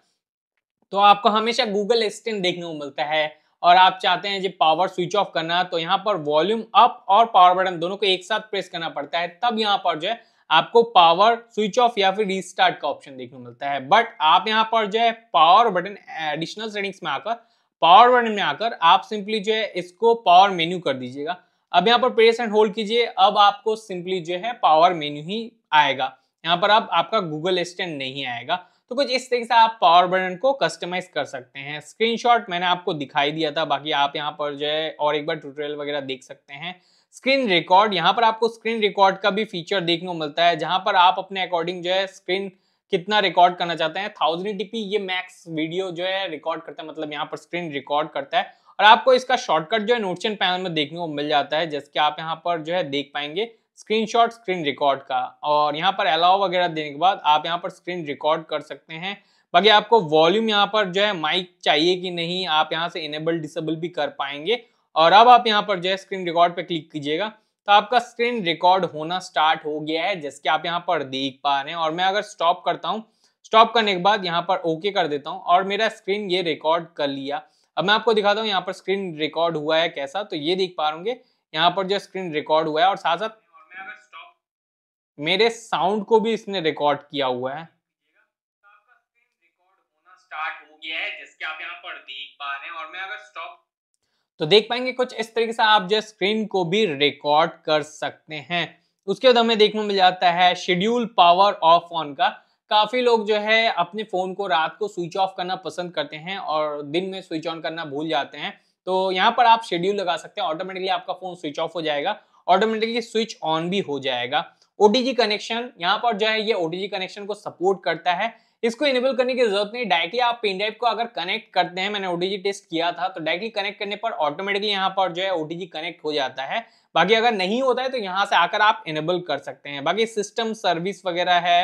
तो आपको हमेशा गूगल असिस्टेंट देखने को मिलता है और आप चाहते हैं जो पावर स्विच ऑफ करना तो यहाँ पर वॉल्यूम अप और पावर बटन दोनों को एक साथ प्रेस करना पड़ता है तब यहाँ पर जो है आपको पावर स्विच ऑफ या फिर रीस्टार्ट का ऑप्शन देखने को मिलता है बट आप यहाँ पर जो है पावर बटन एडिशनल सेटिंग्स में आकर पावर वर्ड में आकर आप सिंपली जो है इसको पावर मेन्यू कर दीजिएगा अब यहाँ पर प्रेस एंड होल्ड कीजिए अब आपको सिंपली जो है पावर मेन्यू ही आएगा यहाँ पर अब आपका गूगल असिस्टेंट नहीं आएगा तो कुछ इस तरीके से आप पावर बटन को कस्टमाइज कर सकते हैं स्क्रीनशॉट मैंने आपको दिखाई दिया था बाकी आप यहाँ पर जो है और एक बार ट्यूटोरियल वगैरह देख सकते हैं स्क्रीन रिकॉर्ड यहाँ पर आपको स्क्रीन रिकॉर्ड का भी फीचर देखने को मिलता है जहाँ पर आप अपने अकॉर्डिंग जो है स्क्रीन कितना रिकॉर्ड करना चाहते हैं थाउजेंड टीपी ये मैक्स वीडियो जो है रिकॉर्ड करता है मतलब यहाँ पर स्क्रीन रिकॉर्ड करता है और आपको इसका शॉर्टकट जो है नोटचन पैनल में देखने को मिल जाता है जैसे कि आप यहाँ पर जो है देख पाएंगे स्क्रीनशॉट स्क्रीन रिकॉर्ड का और यहाँ पर अलाव वगैरह देने के बाद आप यहाँ पर स्क्रीन रिकॉर्ड कर सकते हैं बाकी आपको वॉल्यूम यहाँ पर जो है माइक चाहिए कि नहीं आप यहाँ से इनेबल डिसेबल भी कर पाएंगे और अब आप यहाँ पर जो है स्क्रीन रिकॉर्ड पर क्लिक कीजिएगा तो आपका स्क्रीन रिकॉर्ड होना स्टार्ट हो गया है जिसके आप यहाँ पर देख पा रहे हैं और मैं अगर स्टॉप करता हूँ स्टॉप करने के बाद यहाँ पर ओके कर देता हूँ और मेरा स्क्रीन ये रिकॉर्ड कर लिया अब मैं आपको दिखाता हूँ यहाँ पर स्क्रीन रिकॉर्ड हुआ है कैसा तो ये देख पा रूंगे यहाँ पर जो स्क्रीन रिकॉर्ड हुआ है और साथ साथ मेरे साउंड को भी इसने रिकॉर्ड किया हुआ है तो स्टार्ट हो गया है जिसके आप यहाँ पर देख पा रहे हैं और मैं अगर स्टॉप तो देख पाएंगे कुछ इस तरीके से आप जो स्क्रीन को भी रिकॉर्ड कर सकते हैं उसके बाद हमें देखने मिल जाता है शेड्यूल पावर ऑफ ऑन का काफ़ी लोग जो है अपने फ़ोन को रात को स्विच ऑफ करना पसंद करते हैं और दिन में स्विच ऑन करना भूल जाते हैं तो यहाँ पर आप शेड्यूल लगा सकते हैं ऑटोमेटिकली आपका फ़ोन स्विच ऑफ हो जाएगा ऑटोमेटिकली स्विच ऑन भी हो जाएगा ओ कनेक्शन यहाँ पर जो है ये ओ कनेक्शन को सपोर्ट करता है इसको इनेबल करने की जरूरत नहीं डायरेक्टली आप पेन ड्राइव को अगर कनेक्ट करते हैं मैंने ओटीजी टेस्ट किया था तो डायरेक्टली कनेक्ट करने पर ऑटोमेटिकली यहाँ पर जो है ओटीजी कनेक्ट हो जाता है बाकी अगर नहीं होता है तो यहाँ से आकर आप इनेबल कर सकते हैं बाकी सिस्टम सर्विस वगैरह है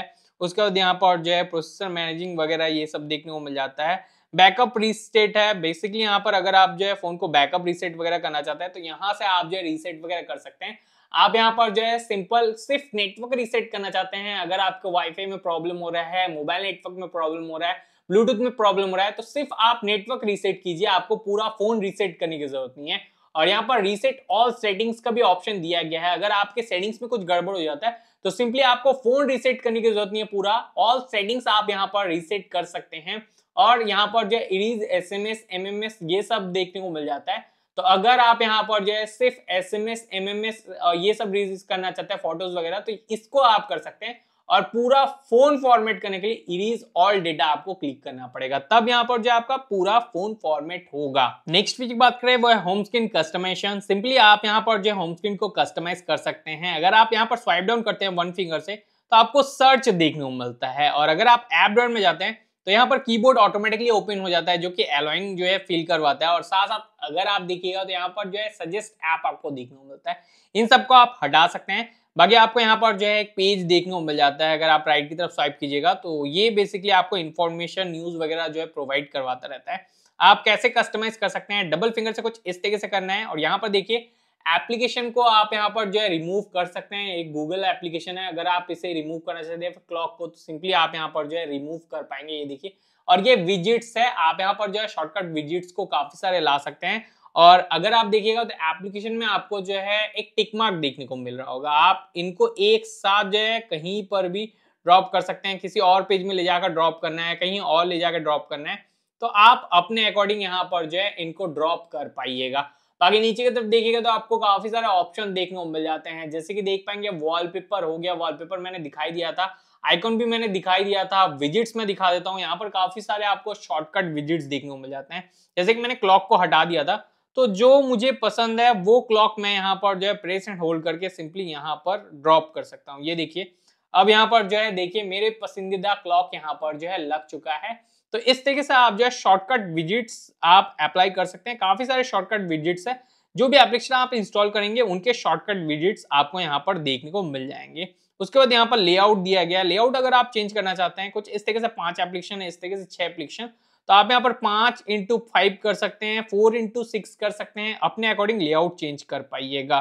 उसके बाद यहाँ पर जो है प्रोसेसर मैनेजिंग वगैरह ये सब देखने को मिल जाता है बैकअप रीसेट है बेसिकली यहाँ पर अगर आप जो है फोन को बैकअप रीसेट वगैरह करना चाहते हैं तो यहाँ से आप जो है रीसेट वगैरह कर सकते हैं आप यहाँ पर जो है सिंपल सिर्फ नेटवर्क रीसेट करना चाहते हैं अगर आपको वाईफाई में प्रॉब्लम हो रहा है मोबाइल नेटवर्क में प्रॉब्लम हो रहा है ब्लूटूथ में प्रॉब्लम हो रहा है तो सिर्फ आप नेटवर्क रीसेट कीजिए आपको पूरा फोन रीसेट करने की जरूरत नहीं है और यहाँ पर रीसेट ऑल सेटिंग्स का भी ऑप्शन दिया गया है अगर आपके सेटिंग्स में कुछ गड़बड़ हो जाता है तो सिंपली आपको फोन रीसेट करने की जरूरत नहीं है पूरा ऑल सेटिंग्स आप यहाँ पर रीसेट कर सकते हैं और यहाँ पर जो erase S M S M M S ये सब देखने को मिल जाता है तो अगर आप यहाँ पर जो है सिर्फ S M S M M S ये सब रिलीज करना चाहते हैं फोटोज वगैरह तो इसको आप कर सकते हैं और पूरा फोन फॉर्मेट करने के लिए इरीज ऑल डेटा आपको क्लिक करना पड़ेगा तब यहाँ पर जो आपका पूरा फोन फॉर्मेट होगा नेक्स्ट की बात करें वो है होम स्क्रीन कस्टमाइजेशन सिंपली आप यहाँ पर जो होम स्क्रीन को कस्टमाइज कर सकते हैं अगर आप यहाँ पर स्वाइप डाउन करते हैं वन फिंगर से तो आपको सर्च देखने को मिलता है और अगर आप एप डाउन में जाते हैं तो यहाँ पर कीबोर्ड ऑटोमेटिकली ओपन हो जाता है जो कि एलोइंग जो है फील करवाता है और साथ साथ अगर आप देखिएगा तो यहाँ पर जो है सजेस्ट ऐप आपको देखने को मिलता है इन सबको आप हटा सकते हैं बाकी आपको यहाँ पर जो है एक पेज देखने को मिल जाता है अगर आप राइट की तरफ स्वाइप कीजिएगा तो ये बेसिकली आपको इन्फॉर्मेशन न्यूज वगैरह जो है प्रोवाइड करवाता रहता है आप कैसे कस्टमाइज कर सकते हैं डबल फिंगर से कुछ इस तरीके से करना है और यहाँ पर देखिए एप्लीकेशन को आप यहाँ पर जो है रिमूव कर सकते हैं एक गूगल एप्लीकेशन है अगर आप इसे रिमूव करना चाहते हैं क्लॉक को तो सिंपली आप यहाँ पर जो है रिमूव कर पाएंगे ये देखिए और ये विजिट्स है आप यहाँ पर जो है शॉर्टकट विजिट्स को काफी सारे ला सकते हैं और अगर आप देखिएगा तो एप्लीकेशन में आपको जो है एक टिक मार्क देखने को मिल रहा होगा आप इनको एक साथ जो है कहीं पर भी ड्रॉप कर सकते हैं किसी और पेज में ले जाकर ड्रॉप करना है कहीं और ले जाकर ड्रॉप करना है तो आप अपने अकॉर्डिंग यहाँ पर जो है इनको ड्रॉप कर पाइएगा बाकी नीचे की तरफ देखिएगा तो आपको काफी सारे ऑप्शन देखने को मिल जाते हैं जैसे कि देख पाएंगे वॉलपेपर हो गया वॉलपेपर मैंने दिखाई दिया था आइकॉन भी मैंने दिखाई दिया था विजिट्स में दिखा देता हूँ यहाँ पर काफी सारे आपको शॉर्टकट विजिट्स देखने को मिल जाते हैं जैसे कि मैंने क्लॉक को हटा दिया था तो जो मुझे पसंद है वो क्लॉक मैं यहाँ पर जो है प्रेस एंड होल्ड करके सिंपली यहाँ पर ड्रॉप कर सकता हूँ ये देखिए अब यहाँ पर जो है देखिए मेरे पसंदीदा क्लॉक यहाँ पर जो है लग चुका है तो इस तरीके से आप जो है शॉर्टकट विजिट्स आप अप्लाई कर सकते हैं काफ़ी सारे शॉर्टकट विजिट्स है जो भी एप्लीकेशन आप इंस्टॉल करेंगे उनके शॉर्टकट विजिट्स आपको यहाँ पर देखने को मिल जाएंगे उसके बाद यहाँ पर लेआउट दिया गया लेआउट अगर आप चेंज करना चाहते हैं कुछ इस तरीके से पांच एप्लीकेशन है इस तरीके से छह एप्लीकेशन तो आप यहाँ पर पांच इंटू फाइव कर सकते हैं फोर इंटू सिक्स कर सकते हैं अपने अकॉर्डिंग लेआउट चेंज कर पाइएगा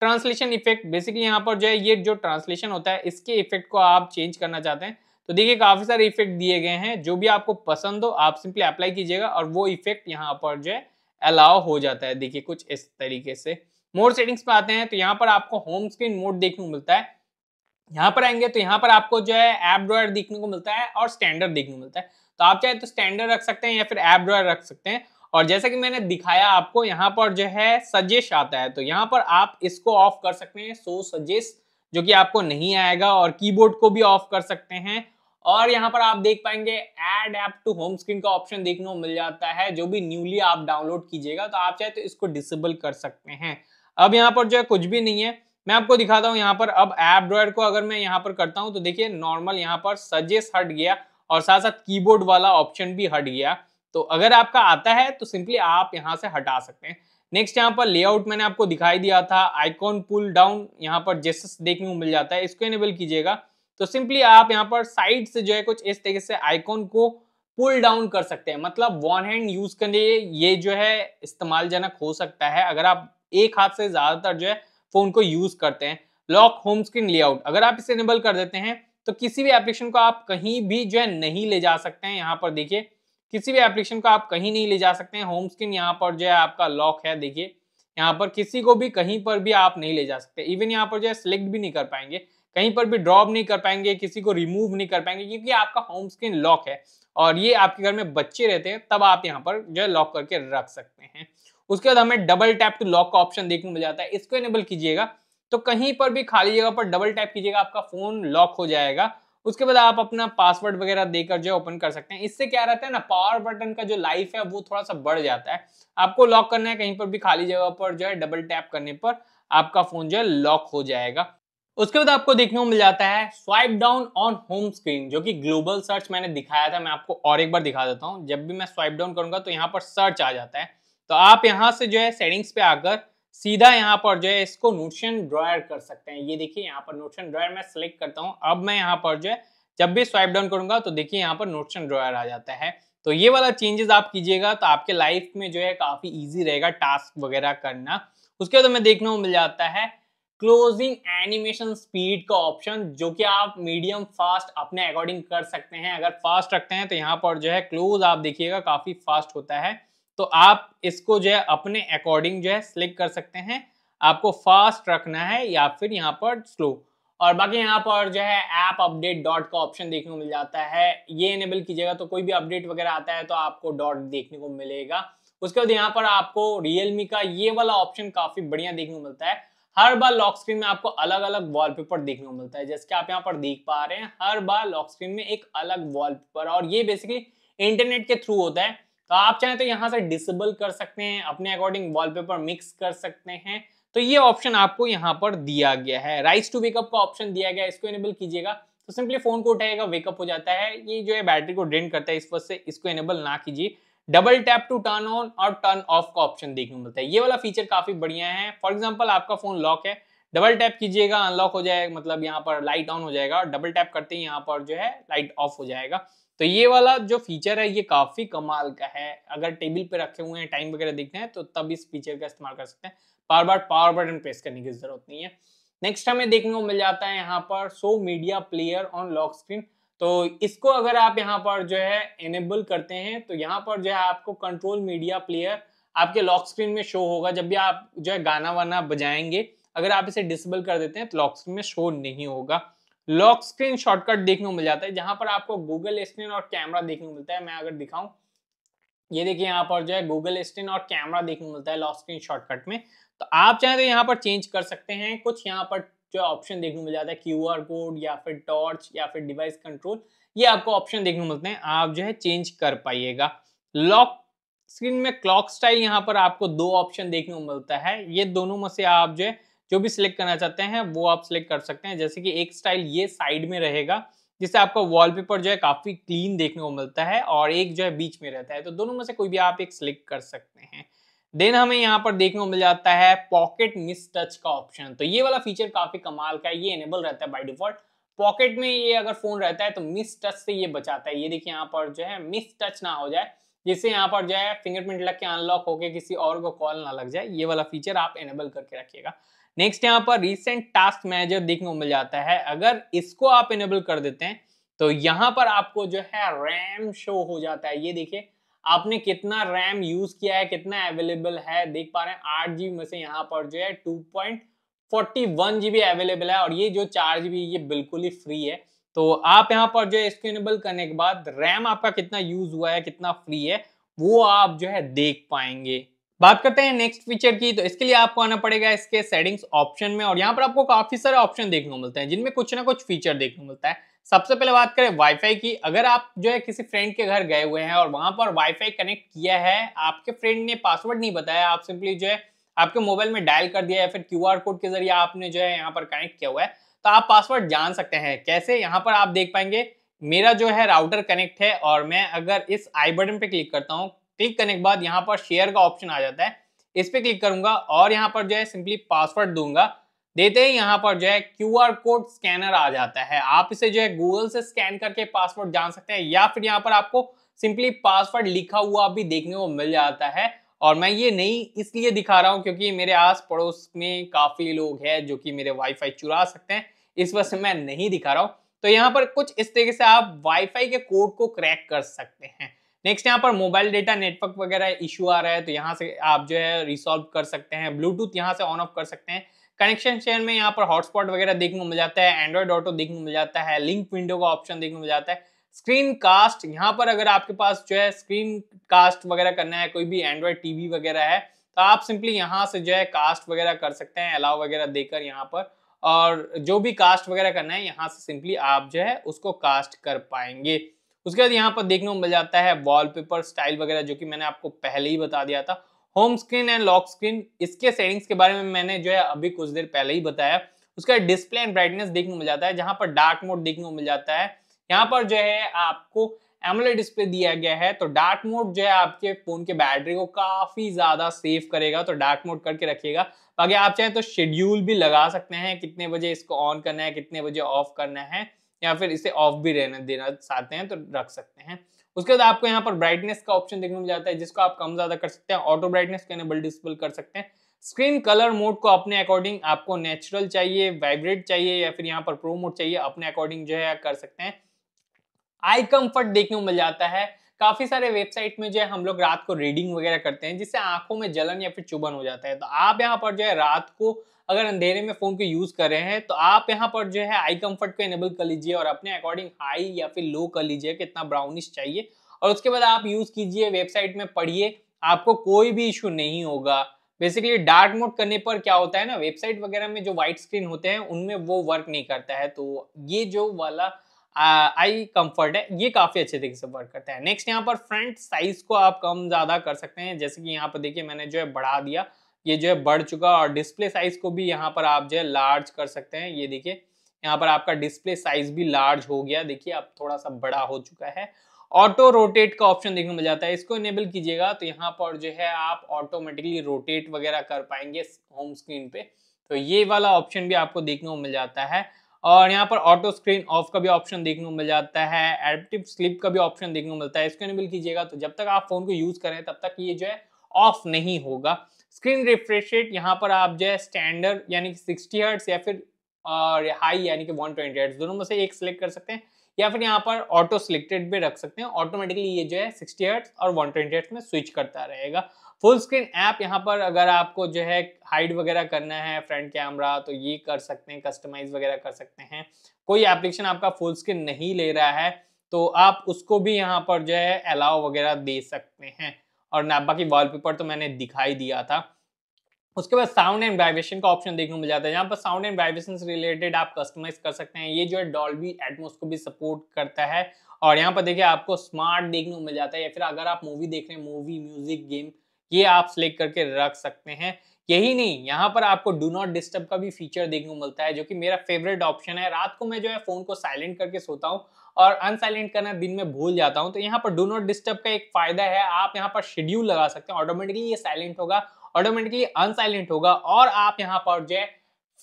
ट्रांसलेशन इफेक्ट बेसिकली यहाँ पर जो है ये जो ट्रांसलेशन होता है इसके इफेक्ट को आप चेंज करना चाहते हैं तो देखिए काफ़ी सारे इफेक्ट दिए गए हैं जो भी आपको पसंद हो आप सिंपली अप्लाई कीजिएगा और वो इफेक्ट यहाँ पर जो है अलाव हो जाता है देखिए कुछ इस तरीके से मोर सेटिंग्स पे आते हैं तो यहाँ पर आपको होम स्क्रीन मोड देखने को मिलता है यहाँ पर आएंगे तो यहाँ पर आपको जो है ऐप ड्रॉयर देखने को मिलता है और स्टैंडर्ड देखने को मिलता है तो आप चाहे तो स्टैंडर्ड रख सकते हैं या फिर ऐप ड्रॉयर रख सकते हैं और जैसा कि मैंने दिखाया आपको यहाँ पर जो है सजेस्ट आता है तो यहाँ पर आप इसको ऑफ कर सकते हैं सो सजेस्ट जो कि आपको नहीं आएगा और कीबोर्ड को भी ऑफ कर सकते हैं और यहाँ पर आप देख पाएंगे add app to home screen का ऑप्शन देखने को मिल जाता है जो भी न्यूली आप डाउनलोड कीजिएगा तो आप चाहे तो इसको डिसेबल कर सकते हैं अब यहाँ पर जो है कुछ भी नहीं है मैं आपको दिखाता हूँ यहाँ पर अब ऐप ड्रॉयर को अगर मैं यहाँ पर करता हूँ तो देखिए नॉर्मल यहाँ पर सजेस्ट हट गया और साथ साथ कीबोर्ड वाला ऑप्शन भी हट गया तो अगर आपका आता है तो सिंपली आप यहाँ से हटा सकते हैं नेक्स्ट यहाँ पर लेआउट मैंने आपको दिखाई दिया था आइकॉन पुल डाउन यहाँ पर जेसस देखने को मिल जाता है इसको इनेबल कीजिएगा तो सिंपली आप यहाँ पर साइड से जो है कुछ इस तरीके से आइकॉन को पुल डाउन कर सकते हैं मतलब वन हैंड यूज करने ये जो है इस्तेमालजनक हो सकता है अगर आप एक हाथ से ज्यादातर जो है फोन को यूज करते हैं लॉक होम स्क्रीन लेआउट अगर आप इसे इनेबल कर देते हैं तो किसी भी एप्लीकेशन को आप कहीं भी जो है नहीं ले जा सकते हैं यहाँ पर देखिए किसी भी एप्लीकेशन को आप कहीं नहीं ले जा सकते हैं होम स्क्रीन यहाँ पर जो है आपका लॉक है देखिए यहाँ पर किसी को भी कहीं पर भी आप नहीं ले जा सकते इवन यहाँ पर जो है सिलेक्ट भी नहीं कर पाएंगे कहीं पर भी ड्रॉप नहीं कर पाएंगे किसी को रिमूव नहीं कर पाएंगे क्योंकि आपका होम स्क्रीन लॉक है और ये आपके घर में बच्चे रहते हैं तब आप यहाँ पर जो है लॉक करके रख सकते हैं उसके बाद हमें डबल टैप टू लॉक का ऑप्शन देखने मिल जाता है इसको इनेबल कीजिएगा तो कहीं पर भी खाली जगह पर डबल टैप कीजिएगा आपका फोन लॉक हो जाएगा उसके बाद आप अपना पासवर्ड वगैरह देकर जो ओपन कर सकते हैं इससे क्या रहता है ना पावर बटन का जो लाइफ है वो थोड़ा सा बढ़ जाता है आपको लॉक करना है कहीं पर भी खाली जगह पर जो है डबल टैप करने पर आपका फोन जो है लॉक हो जाएगा उसके बाद आपको देखने को मिल जाता है swipe down on home screen जो कि ग्लोबल सर्च मैंने दिखाया था मैं आपको और एक बार दिखा देता हूँ जब भी मैं स्वाइप डाउन करूंगा तो यहाँ पर सर्च आ जाता है तो आप यहाँ से जो है सेटिंग्स पे आकर सीधा यहाँ पर जो है इसको नोशन ड्रॉयर कर सकते हैं ये देखिए यहाँ पर नोशन ड्रॉयर मैं सिलेक्ट करता हूँ अब मैं यहाँ पर जो है जब भी स्वाइप डाउन करूंगा तो देखिए यहाँ पर नोशन ड्रॉयर आ जाता है तो ये वाला चेंजेस आप कीजिएगा तो आपके लाइफ में जो है काफ़ी ईजी रहेगा टास्क वगैरह करना उसके बाद हमें देखने को मिल जाता है क्लोजिंग एनिमेशन स्पीड का ऑप्शन जो कि आप मीडियम फास्ट अपने अकॉर्डिंग कर सकते हैं अगर फास्ट रखते हैं तो यहाँ पर जो है क्लोज आप देखिएगा काफ़ी फास्ट होता है तो आप इसको जो है अपने अकॉर्डिंग जो है सिलेक्ट कर सकते हैं आपको फास्ट रखना है या फिर यहाँ पर स्लो और बाकी यहाँ पर जो है ऐप अपडेट डॉट का ऑप्शन देखने को मिल जाता है ये इनेबल कीजिएगा तो कोई भी अपडेट वगैरह आता है तो आपको डॉट देखने को मिलेगा उसके बाद यहाँ पर आपको रियलमी का ये वाला ऑप्शन काफ़ी बढ़िया देखने को मिलता है हर बार लॉक स्क्रीन में आपको अलग अलग वॉलपेपर देखने को मिलता है जैसे कि आप यहाँ पर देख पा रहे हैं हर बार लॉक स्क्रीन में एक अलग वॉलपेपर और ये बेसिकली इंटरनेट के थ्रू होता है तो आप चाहें तो यहाँ से डिसेबल कर सकते हैं अपने अकॉर्डिंग वॉलपेपर मिक्स कर सकते हैं तो ये ऑप्शन आपको यहाँ पर दिया गया है राइस टू वेकअप का ऑप्शन दिया गया है इसको इनेबल कीजिएगा तो सिंपली फोन को उठाएगा वेकअप हो जाता है ये जो है बैटरी को ड्रेन करता है इस वजह से इसको इनेबल ना कीजिए double tap to turn on और टर्न ऑफ का ऑप्शन देखने को मिलता है ये वाला फीचर काफी बढ़िया है फॉर एग्जाम्पल आपका फोन लॉक है डबल टैप कीजिएगा अनलॉक हो जाएगा मतलब यहाँ पर लाइट ऑन हो जाएगा और डबल टैप करते ही यहाँ पर जो है लाइट ऑफ हो जाएगा तो ये वाला जो फीचर है ये काफी कमाल का है अगर टेबल पे रखे हुए हैं टाइम वगैरह देखते हैं तो तब इस फीचर का इस्तेमाल कर सकते हैं बार बार पावर बटन प्रेस करने की जरूरत नहीं है नेक्स्ट हमें देखने को मिल जाता है यहाँ पर so media player on lock screen तो इसको अगर आप यहाँ पर जो है एनेबल करते हैं तो यहाँ पर जो है आपको कंट्रोल मीडिया प्लेयर आपके लॉक स्क्रीन में शो होगा जब भी आप जो है गाना वाना बजाएंगे अगर आप इसे डिसेबल कर देते हैं तो लॉक स्क्रीन में शो नहीं होगा लॉक स्क्रीन शॉर्टकट देखने को मिल जाता है जहां पर आपको गूगल स्क्रीन और कैमरा देखने को मिलता है मैं अगर दिखाऊं ये देखिए यहाँ पर जो है गूगल स्क्रीन और कैमरा देखने को मिलता है लॉक स्क्रीन शॉर्टकट में तो आप चाहें तो यहाँ पर चेंज कर सकते हैं कुछ यहाँ पर जो ऑप्शन देखने को मिल जाता है क्यू कोड या फिर टॉर्च या फिर डिवाइस कंट्रोल ये आपको ऑप्शन देखने को मिलते हैं आप जो है चेंज कर पाइएगा लॉक स्क्रीन में क्लॉक स्टाइल यहाँ पर आपको दो ऑप्शन देखने को मिलता है ये दोनों में से आप जो है जो भी सिलेक्ट करना चाहते हैं वो आप सिलेक्ट कर सकते हैं जैसे कि एक स्टाइल ये साइड में रहेगा जिससे आपका वॉलपेपर जो है काफ़ी क्लीन देखने को मिलता है और एक जो है बीच में रहता है तो दोनों में से कोई भी आप एक सिलेक्ट कर सकते हैं देन हमें यहाँ पर देखने को मिल जाता है पॉकेट मिस टच का ऑप्शन तो ये वाला फीचर काफी कमाल का है ये एनेबल रहता है बाय डिफॉल्ट पॉकेट में ये अगर फोन रहता है तो मिस टच से ये बचाता है ये देखिए यहाँ पर जो है मिस टच ना हो जाए जिससे यहाँ पर जो है फिंगरप्रिंट लग के अनलॉक होके किसी और को कॉल ना लग जाए ये वाला फीचर आप एनेबल करके रखिएगा नेक्स्ट यहाँ पर रिसेंट टास्क मैनेजर देखने को मिल जाता है अगर इसको आप इनेबल कर देते हैं तो यहाँ पर आपको जो है रैम शो हो जाता है ये देखिए आपने कितना रैम यूज किया है कितना अवेलेबल है देख पा रहे हैं आठ जीबी में से यहाँ पर जो है two point forty one GB available है और ये जो चार जीबी ये बिल्कुल ही फ्री है तो आप यहाँ पर जो है इसको इनेबल करने के बाद रैम आपका कितना यूज हुआ है कितना फ्री है वो आप जो है देख पाएंगे बात करते हैं नेक्स्ट फीचर की तो इसके लिए आपको आना पड़ेगा इसके सेटिंग्स ऑप्शन में और यहाँ पर आपको काफी सारे ऑप्शन देखने को मिलते हैं जिनमें कुछ ना कुछ फीचर देखने को मिलता है सबसे पहले बात करें वाईफाई की अगर आप जो है किसी फ्रेंड के घर गए हुए हैं और वहां पर वाईफाई कनेक्ट किया है आपके फ्रेंड ने पासवर्ड नहीं बताया आप सिंपली जो है आपके मोबाइल में डायल कर दिया या फिर क्यू कोड के जरिए आपने जो है यहाँ पर कनेक्ट किया हुआ है तो आप पासवर्ड जान सकते हैं कैसे यहाँ पर आप देख पाएंगे मेरा जो है राउटर कनेक्ट है और मैं अगर इस आई बटन पे क्लिक करता हूँ क्लिक करने के बाद यहाँ पर शेयर का ऑप्शन आ जाता है इस पर क्लिक करूंगा और यहाँ पर जो है सिंपली पासवर्ड दूंगा देते ही यहाँ पर जो है क्यू आर कोड स्कैनर आ जाता है आप इसे जो है गूगल से स्कैन करके पासवर्ड जान सकते हैं या फिर यहाँ पर आपको सिंपली पासवर्ड लिखा हुआ भी देखने को मिल जाता है और मैं ये नहीं इसलिए दिखा रहा हूँ क्योंकि मेरे आस पड़ोस में काफ़ी लोग हैं जो कि मेरे वाईफाई चुरा सकते हैं इस वजह से मैं नहीं दिखा रहा हूँ तो यहाँ पर कुछ इस तरीके से आप वाईफाई के कोड को क्रैक कर सकते हैं नेक्स्ट यहाँ पर मोबाइल डेटा नेटवर्क वगैरह इशू आ रहा है तो यहाँ से आप जो है रिसॉल्व कर सकते हैं ब्लूटूथ यहाँ से ऑन ऑफ कर सकते हैं कनेक्शन चेयर में यहाँ पर हॉटस्पॉट वगैरह देखने को मिल जाता है एंड्रॉइड ऑटो देखने को मिल जाता है लिंक विंडो का ऑप्शन देखने को मिल जाता है स्क्रीन कास्ट यहाँ पर अगर आपके पास जो है स्क्रीन कास्ट वगैरह करना है कोई भी एंड्रॉयड टीवी वगैरह है तो आप सिंपली यहाँ से जो है कास्ट वगैरह कर सकते हैं अलाव वगैरह देकर यहाँ पर और जो भी कास्ट वगैरह करना है यहाँ से सिंपली आप जो है उसको कास्ट कर पाएंगे उसके बाद यहाँ पर देखने को मिल जाता है वॉलपेपर स्टाइल वगैरह जो कि मैंने आपको पहले ही बता दिया था home screen and lock screen इसके सेटिंग्स के बारे में मैंने जो है अभी कुछ देर पहले ही बताया उसका डिस्प्ले एंड ब्राइटनेस देखने को मिल जाता है जहां पर डार्क मोड देखने को मिल जाता है यहाँ पर जो है आपको एमोले डिस्प्ले दिया गया है तो डार्क मोड जो है आपके फोन के बैटरी को काफी ज्यादा सेव करेगा तो डार्क मोड करके रखिएगा बाकी आप चाहें तो शेड्यूल भी लगा सकते हैं कितने बजे इसको ऑन करना है कितने बजे ऑफ करना है या फिर इसे ऑफ भी रहने देना चाहते हैं तो रख सकते हैं उसके बाद आपको यहाँ पर ब्राइटनेस का ऑप्शन देखने को जाता है जिसको आप कम ज्यादा कर सकते हैं ऑटो ब्राइटनेस को एनेबल डिस्पल कर सकते हैं स्क्रीन कलर मोड को अपने अकॉर्डिंग आपको नेचुरल चाहिए वाइब्रेट चाहिए या फिर यहाँ पर प्रो मोड चाहिए अपने अकॉर्डिंग जो है कर सकते हैं आई कंफर्ट देखने को मिल जाता है काफी सारे वेबसाइट में जो है हम लोग रात को रीडिंग वगैरह करते हैं जिससे आंखों में जलन या फिर चुभन हो जाता है तो आप यहाँ पर जो है रात को अगर अंधेरे में फ़ोन को यूज़ कर रहे हैं तो आप यहाँ पर जो है आई कंफर्ट को एनेबल कर लीजिए और अपने अकॉर्डिंग हाई या फिर लो कर लीजिए कितना ब्राउनिश चाहिए और उसके बाद आप यूज़ कीजिए वेबसाइट में पढ़िए आपको कोई भी इशू नहीं होगा बेसिकली डार्क मोड करने पर क्या होता है ना वेबसाइट वगैरह में जो वाइट स्क्रीन होते हैं उनमें वो वर्क नहीं करता है तो ये जो वाला आई कंफर्ट है ये काफ़ी अच्छे तरीके से वर्क करता है नेक्स्ट यहाँ पर फ्रंट साइज को आप कम ज़्यादा कर सकते हैं जैसे कि यहाँ पर देखिए मैंने जो है बढ़ा दिया ये जो है बढ़ चुका और डिस्प्ले साइज को भी यहाँ पर आप जो है लार्ज कर सकते हैं ये देखिए यहाँ पर आपका डिस्प्ले साइज भी लार्ज हो गया देखिए अब थोड़ा सा बड़ा हो चुका है ऑटो रोटेट का ऑप्शन देखने को मिल जाता है इसको इनेबल कीजिएगा तो यहाँ पर जो है आप ऑटोमेटिकली रोटेट वगैरह कर पाएंगे होम स्क्रीन पे तो ये वाला ऑप्शन भी आपको देखने को मिल जाता है और यहाँ पर ऑटो स्क्रीन ऑफ का भी ऑप्शन देखने को मिल जाता है एडप्टिव स्लिप का भी ऑप्शन देखने को मिलता है इसको इनेबल कीजिएगा तो जब तक आप फोन को यूज करें तब तक ये जो है ऑफ नहीं होगा स्क्रीन रिफ्रेश रेट यहाँ पर आप जो है स्टैंडर्ड यानी कि सिक्सटी हर्ट्स या फिर और हाई यानी कि वन ट्वेंटी दोनों में से एक सिलेक्ट कर सकते हैं या फिर यहाँ पर ऑटो सिलेक्टेड भी रख सकते हैं ऑटोमेटिकली ये जो है सिक्सटी हर्ट्स और वन ट्वेंटी में स्विच करता रहेगा फुल स्क्रीन ऐप यहाँ पर अगर आपको जो है हाइड वगैरह करना है फ्रंट कैमरा तो ये कर सकते हैं कस्टमाइज वगैरह कर सकते हैं कोई एप्लीकेशन आपका फुल स्क्रीन नहीं ले रहा है तो आप उसको भी यहाँ पर जो है अलाव वगैरह दे सकते हैं और ना बाकी वॉलपेपर तो मैंने दिखाई दिया था उसके बाद साउंड एंड वाइब्रेशन का ऑप्शन देखने को मिल जाता है जहाँ पर साउंड एंड वाइब्रेशन रिलेटेड आप कस्टमाइज कर सकते हैं ये जो है डॉल्बी एटमोस को भी सपोर्ट करता है और यहाँ पर देखिए आपको स्मार्ट देखने को मिल जाता है या फिर अगर आप मूवी देख रहे हैं मूवी म्यूजिक गेम ये आप सेलेक्ट करके रख सकते हैं यही नहीं यहाँ पर आपको डू नॉट डिस्टर्ब का भी फीचर देखने को मिलता है जो कि मेरा फेवरेट ऑप्शन है रात को मैं जो है फोन को साइलेंट करके सोता हूँ और अनसाइलेंट करना दिन में भूल जाता हूँ तो यहाँ पर डू नॉट डिस्टर्ब का एक फायदा है आप यहाँ पर शेड्यूल लगा सकते हैं ऑटोमेटिकली ये साइलेंट होगा ऑटोमेटिकली अनसाइलेंट होगा और आप यहाँ पर जो है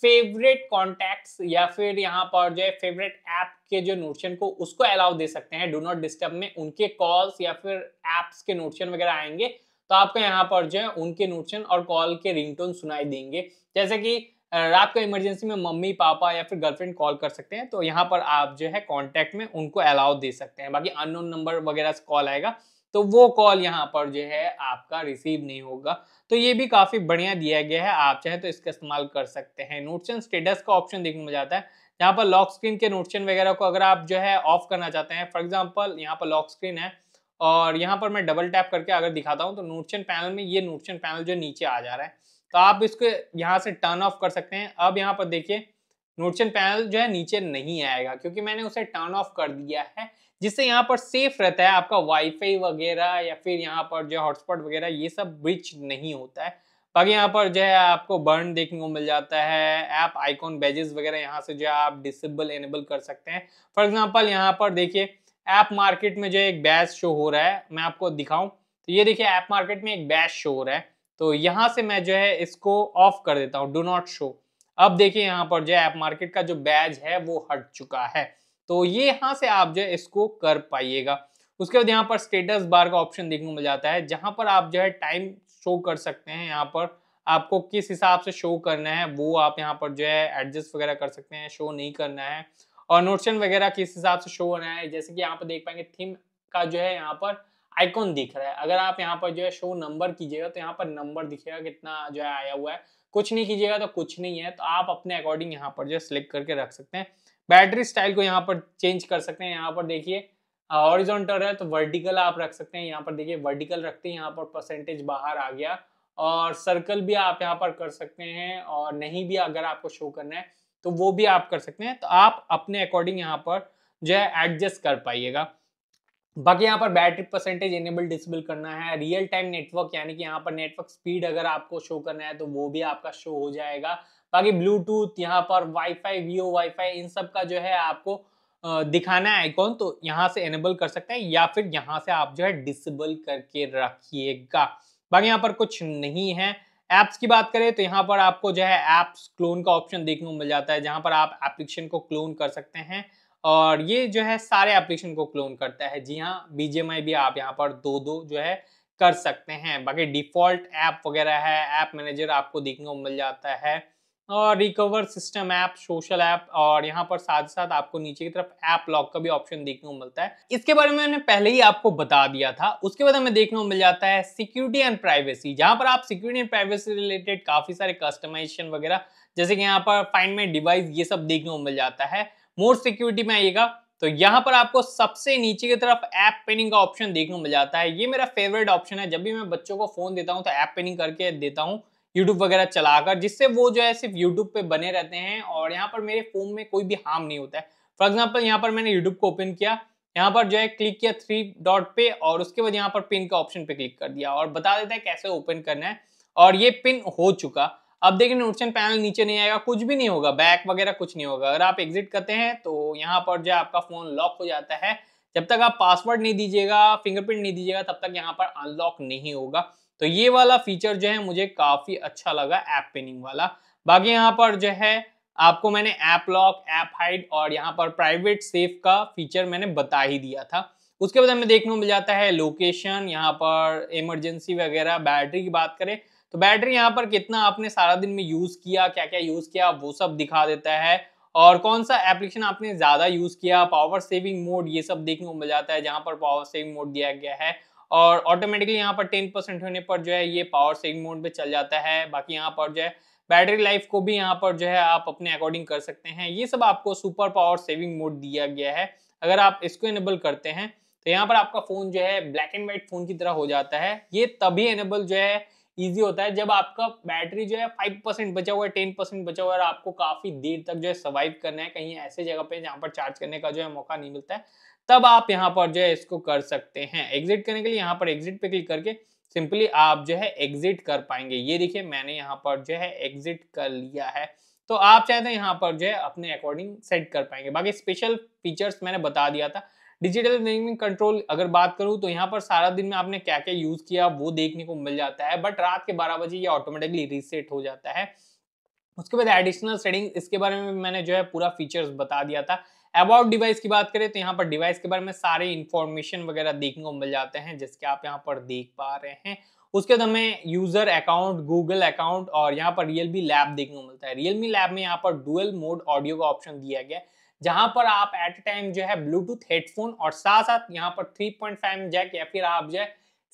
फेवरेट कॉन्टैक्ट्स या फिर यहाँ पर जो है फेवरेट ऐप के जो नोटशन को उसको अलाउ दे सकते हैं डू नॉट डिस्टर्ब में उनके कॉल्स या फिर एप्स के नोटशन वगैरह आएंगे तो आपको यहाँ पर जो है उनके नोटिशन और कॉल के रिंगटोन सुनाई देंगे जैसे कि रात को इमरजेंसी में मम्मी पापा या फिर गर्लफ्रेंड कॉल कर सकते हैं तो यहाँ पर आप जो है कॉन्टैक्ट में उनको अलाउ दे सकते हैं बाकी अननोन नंबर वगैरह से कॉल आएगा तो वो कॉल यहाँ पर जो है आपका रिसीव नहीं होगा तो ये भी काफ़ी बढ़िया दिया गया है आप चाहे तो इसका इस्तेमाल कर सकते हैं नोटशन स्टेटस का ऑप्शन देखने में जाता है यहाँ पर लॉक स्क्रीन के नोटशन वगैरह को अगर आप जो है ऑफ करना चाहते हैं फॉर एग्जाम्पल यहाँ पर लॉक स्क्रीन है और यहाँ पर मैं डबल टैप करके अगर दिखाता हूँ तो नोटचन पैनल में ये नोटचन पैनल जो नीचे आ जा रहा है तो आप इसको यहाँ से टर्न ऑफ कर सकते हैं अब यहाँ पर देखिए नोटचन पैनल जो है नीचे नहीं आएगा क्योंकि मैंने उसे टर्न ऑफ कर दिया है जिससे यहाँ पर सेफ रहता है आपका वाईफाई वगैरह या फिर यहाँ पर जो हॉटस्पॉट वगैरह ये सब ब्रिच नहीं होता है बाकी यहाँ पर जो है आपको बर्न देखने को मिल जाता है ऐप आइकॉन बैजेस वगैरह यहाँ से जो है आप डिसेबल एनेबल कर सकते हैं फॉर एग्जाम्पल यहाँ पर देखिए ऐप मार्केट में जो एक बैच शो हो रहा है मैं आपको दिखाऊं तो ये देखिए ऐप मार्केट में एक बैच शो हो रहा है तो यहाँ से मैं जो है इसको ऑफ कर देता हूँ डो नॉट शो अब देखिए यहाँ पर जो ऐप मार्केट का जो बैज है वो हट चुका है तो ये यहाँ से आप जो है इसको कर पाइएगा उसके बाद यहाँ पर स्टेटस बार का ऑप्शन देखने को मिल जाता है जहाँ पर आप जो है टाइम शो कर सकते हैं यहाँ पर आपको किस हिसाब से शो करना है वो आप यहाँ पर जो है एडजस्ट वगैरह कर सकते हैं शो नहीं करना है और नोटशन वगैरह किस हिसाब से शो होना है जैसे कि यहाँ पर देख पाएंगे थीम का जो है यहाँ पर आइकॉन दिख रहा है अगर आप यहाँ पर जो है शो नंबर कीजिएगा तो यहाँ पर नंबर दिखेगा कितना जो है आया हुआ है कुछ नहीं कीजिएगा तो कुछ नहीं है तो आप अपने अकॉर्डिंग यहाँ पर जो है सिलेक्ट करके रख सकते हैं बैटरी स्टाइल को यहाँ पर चेंज कर सकते हैं यहाँ पर देखिए हॉरिजॉन्टल है तो वर्टिकल आप रख सकते हैं यहाँ पर देखिए वर्टिकल रखते हैं यहाँ पर परसेंटेज बाहर आ गया और सर्कल भी आप यहाँ पर कर सकते हैं और नहीं भी अगर आपको शो करना है तो वो भी आप कर सकते हैं तो आप अपने अकॉर्डिंग यहाँ पर जो है एडजस्ट कर पाइएगा बाकी यहाँ पर बैटरी परसेंटेज इनेबल डिसेबल करना है रियल टाइम नेटवर्क यानी कि यहाँ पर नेटवर्क स्पीड अगर आपको शो करना है तो वो भी आपका शो हो जाएगा बाकी ब्लूटूथ यहाँ पर वाईफाई वीओ वाईफाई इन सब का जो है आपको दिखाना है आइकॉन तो यहाँ से एनेबल कर सकते हैं या फिर यहाँ से आप जो है डिसेबल करके रखिएगा बाकी यहाँ पर कुछ नहीं है ऐप्स की बात करें तो यहाँ पर आपको जो है ऐप्स क्लोन का ऑप्शन देखने को मिल जाता है जहाँ पर आप एप्लीकेशन को क्लोन कर सकते हैं और ये जो है सारे एप्लीकेशन को क्लोन करता है जी हाँ बीजेएमआई भी आप यहाँ पर दो दो जो है कर सकते हैं बाकी डिफॉल्ट ऐप वगैरह है ऐप मैनेजर आपको देखने को मिल जाता है और recover system app social app और यहाँ पर साथ साथ आपको नीचे की तरफ ऐप लॉक का भी ऑप्शन देखने को मिलता है इसके बारे में मैंने पहले ही आपको बता दिया था उसके बाद हमें देखने को मिल जाता है सिक्योरिटी एंड प्राइवेसी जहाँ पर आप सिक्योरिटी एंड प्राइवेसी रिलेटेड काफी सारे कस्टमाइजेशन वगैरह जैसे कि यहाँ पर फाइंड माई डिवाइस ये सब देखने को मिल जाता है मोर सिक्योरिटी में आइएगा तो यहाँ पर आपको सबसे नीचे की तरफ ऐप पेनिंग का ऑप्शन देखने को मिल जाता है ये मेरा फेवरेट ऑप्शन है जब भी मैं बच्चों को फोन देता हूँ तो ऐप पेनिंग करके देता हूँ यूट्यूब वगैरह चलाकर जिससे वो जो है सिर्फ यूट्यूब पे बने रहते हैं और यहाँ पर मेरे फोन में कोई भी हार्म नहीं होता है फॉर एग्जाम्पल यहाँ पर मैंने यूट्यूब को ओपन किया यहाँ पर जो है क्लिक किया थ्री डॉट पे और उसके बाद यहाँ पर पिन का ऑप्शन पे क्लिक कर दिया और बता देता है कैसे ओपन करना है और ये पिन हो चुका अब देखिए नोटिशन पैनल नीचे नहीं आएगा कुछ भी नहीं होगा बैक वगैरह कुछ नहीं होगा अगर आप एग्जिट करते हैं तो यहाँ पर जो है आपका फोन लॉक हो जाता है जब तक आप पासवर्ड नहीं दीजिएगा फिंगरप्रिंट नहीं दीजिएगा तब तक यहाँ पर अनलॉक नहीं होगा तो ये वाला फीचर जो है मुझे काफी अच्छा लगा ऐप पिनिंग वाला बाकी यहाँ पर जो है आपको मैंने ऐप लॉक ऐप हाइड और यहाँ पर प्राइवेट सेफ का फीचर मैंने बता ही दिया था उसके बाद हमें देखने को मिल जाता है लोकेशन यहाँ पर इमरजेंसी वगैरह बैटरी की बात करें तो बैटरी यहाँ पर कितना आपने सारा दिन में यूज़ किया क्या क्या यूज़ किया वो सब दिखा देता है और कौन सा एप्लीकेशन आपने ज़्यादा यूज़ किया पावर सेविंग मोड ये सब देखने को मिल जाता है जहाँ पर पावर सेविंग मोड दिया गया है और ऑटोमेटिकली यहाँ पर टेन परसेंट होने पर जो है ये पावर सेविंग मोड में चल जाता है बाकी यहाँ पर जो है बैटरी लाइफ को भी यहाँ पर जो है आप अपने अकॉर्डिंग कर सकते हैं ये सब आपको सुपर पावर सेविंग मोड दिया गया है अगर आप इसको इनेबल करते हैं तो यहाँ पर आपका फ़ोन जो है ब्लैक एंड व्हाइट फ़ोन की तरह हो जाता है ये तभी इनेबल जो है ईजी होता है जब आपका बैटरी जो है फाइव परसेंट बचा हुआ है टेन परसेंट बचा हुआ है और आपको काफ़ी देर तक जो है सर्वाइव करना है कहीं ऐसे जगह पे जहाँ पर चार्ज करने का जो है मौका नहीं मिलता है तब आप यहाँ पर जो है इसको कर सकते हैं एग्जिट करने के लिए यहाँ पर एग्जिट पे क्लिक करके सिंपली आप जो है एग्जिट कर पाएंगे ये देखिए मैंने यहाँ पर जो है एग्जिट कर लिया है तो आप चाहते हैं तो यहाँ पर जो है अपने अकॉर्डिंग सेट कर पाएंगे बाकी स्पेशल फीचर्स मैंने बता दिया था डिजिटल नेमिंग कंट्रोल अगर बात करूं तो यहाँ पर सारा दिन में आपने क्या क्या यूज किया वो देखने को मिल जाता है बट रात के बारह बजे ये ऑटोमेटिकली रीसेट हो जाता है उसके बाद एडिशनल सेटिंग इसके बारे में मैंने जो है पूरा फीचर्स बता दिया था अबाउट डिवाइस की बात करें तो यहाँ पर डिवाइस के बारे में सारे इन्फॉर्मेशन वगैरह देखने को मिल जाते हैं जिसके आप यहाँ पर देख पा रहे हैं उसके बाद हमें यूजर अकाउंट गूगल अकाउंट और यहाँ पर रियलमी लैब देखने को मिलता है रियलमी लैब में यहाँ पर डुअल मोड ऑडियो का ऑप्शन दिया गया जहां पर आप एट टाइम जो है ब्लूटूथ हेडफोन और साथ साथ यहाँ पर 3.5 पॉइंट जैक या फिर आप जो है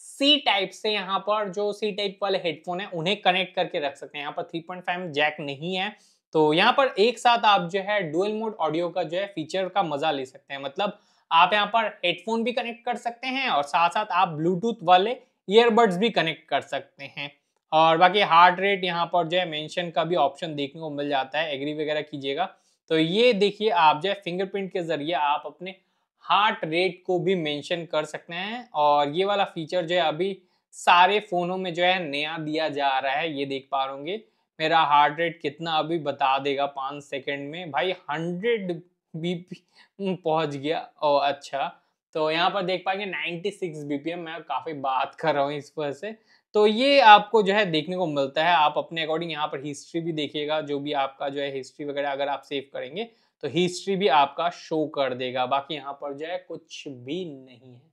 सी टाइप से यहाँ पर जो सी टाइप वाले हेडफोन है उन्हें कनेक्ट करके रख सकते हैं यहाँ पर 3.5 जैक नहीं है तो यहाँ पर एक साथ आप जो है डुअल मोड ऑडियो का जो है फीचर का मजा ले सकते हैं मतलब आप यहाँ पर हेडफोन भी कनेक्ट कर सकते हैं और साथ साथ आप ब्लूटूथ वाले ईयरबड्स भी कनेक्ट कर सकते हैं और बाकी हार्ट रेट यहाँ पर जो है मेंशन का भी ऑप्शन देखने को मिल जाता है एग्री वगैरह कीजिएगा तो ये देखिए आप जो है फिंगरप्रिंट के जरिए आप अपने हार्ट रेट को भी मेंशन कर सकते हैं और ये वाला फीचर जो है अभी सारे फ़ोनों में जो है नया दिया जा रहा है ये देख पा रहे मेरा हार्ट रेट कितना अभी बता देगा पाँच सेकेंड में भाई हंड्रेड बीपी पहुंच गया ओ अच्छा तो यहाँ पर देख पाएंगे 96 बीपीएम मैं काफ़ी बात कर रहा हूँ इस पर से तो ये आपको जो है देखने को मिलता है आप अपने अकॉर्डिंग यहाँ पर हिस्ट्री भी देखिएगा जो भी आपका जो है हिस्ट्री वगैरह अगर आप सेव करेंगे तो हिस्ट्री भी आपका शो कर देगा बाकी यहाँ पर जो है कुछ भी नहीं है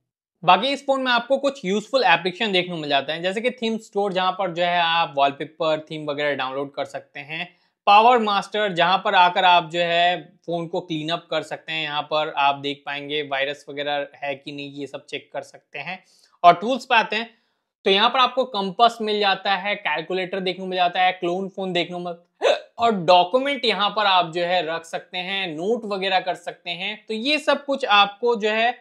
बाकी इस फोन में आपको कुछ यूजफुल एप्लीकेशन देखने को मिल जाते हैं जैसे कि थीम स्टोर जहां पर जो है आप वॉलपेपर थीम वगैरह डाउनलोड कर सकते हैं पावर मास्टर जहां पर आकर आप जो है फ़ोन को क्लीन अप कर सकते हैं यहाँ पर आप देख पाएंगे वायरस वगैरह है कि नहीं ये सब चेक कर सकते हैं और टूल्स पे आते हैं तो यहाँ पर आपको कंपस मिल जाता है कैलकुलेटर देखने को मिल जाता है क्लोन फोन देखने को मिल और डॉक्यूमेंट यहाँ पर आप जो है रख सकते हैं नोट वगैरह कर सकते हैं तो ये सब कुछ आपको जो है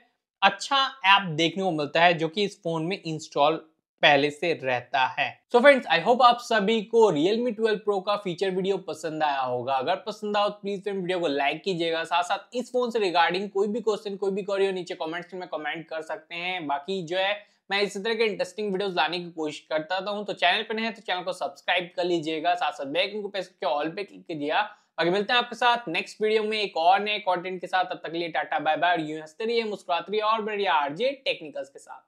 अच्छा ऐप देखने को मिलता है जो कि इस फोन में इंस्टॉल पहले से रहता है सो फ्रेंड्स आई होप आप सभी को Realme 12 Pro का फीचर वीडियो पसंद आया होगा अगर पसंद आओ तो प्लीज फ्रेंड वीडियो को लाइक कीजिएगा साथ साथ इस फोन से रिगार्डिंग कोई भी क्वेश्चन कोई भी क्वेरी नीचे कमेंट्स में कमेंट कर सकते हैं बाकी जो है मैं इसी तरह के इंटरेस्टिंग वीडियोस लाने की कोशिश करता हूं तो चैनल पर नहीं है तो चैनल तो को सब्सक्राइब कर लीजिएगा साथ साथ बैक को प्रेस ऑल पे क्लिक कीजिएगा आगे मिलते हैं आपके साथ नेक्स्ट वीडियो में एक और नए कॉन्टेंट के साथ तब तक लिए टाटा बाय बाय यूं हंसते रहिए मुस्कुराते रहिए और बढ़िया आरजे टेक्निकल्स के साथ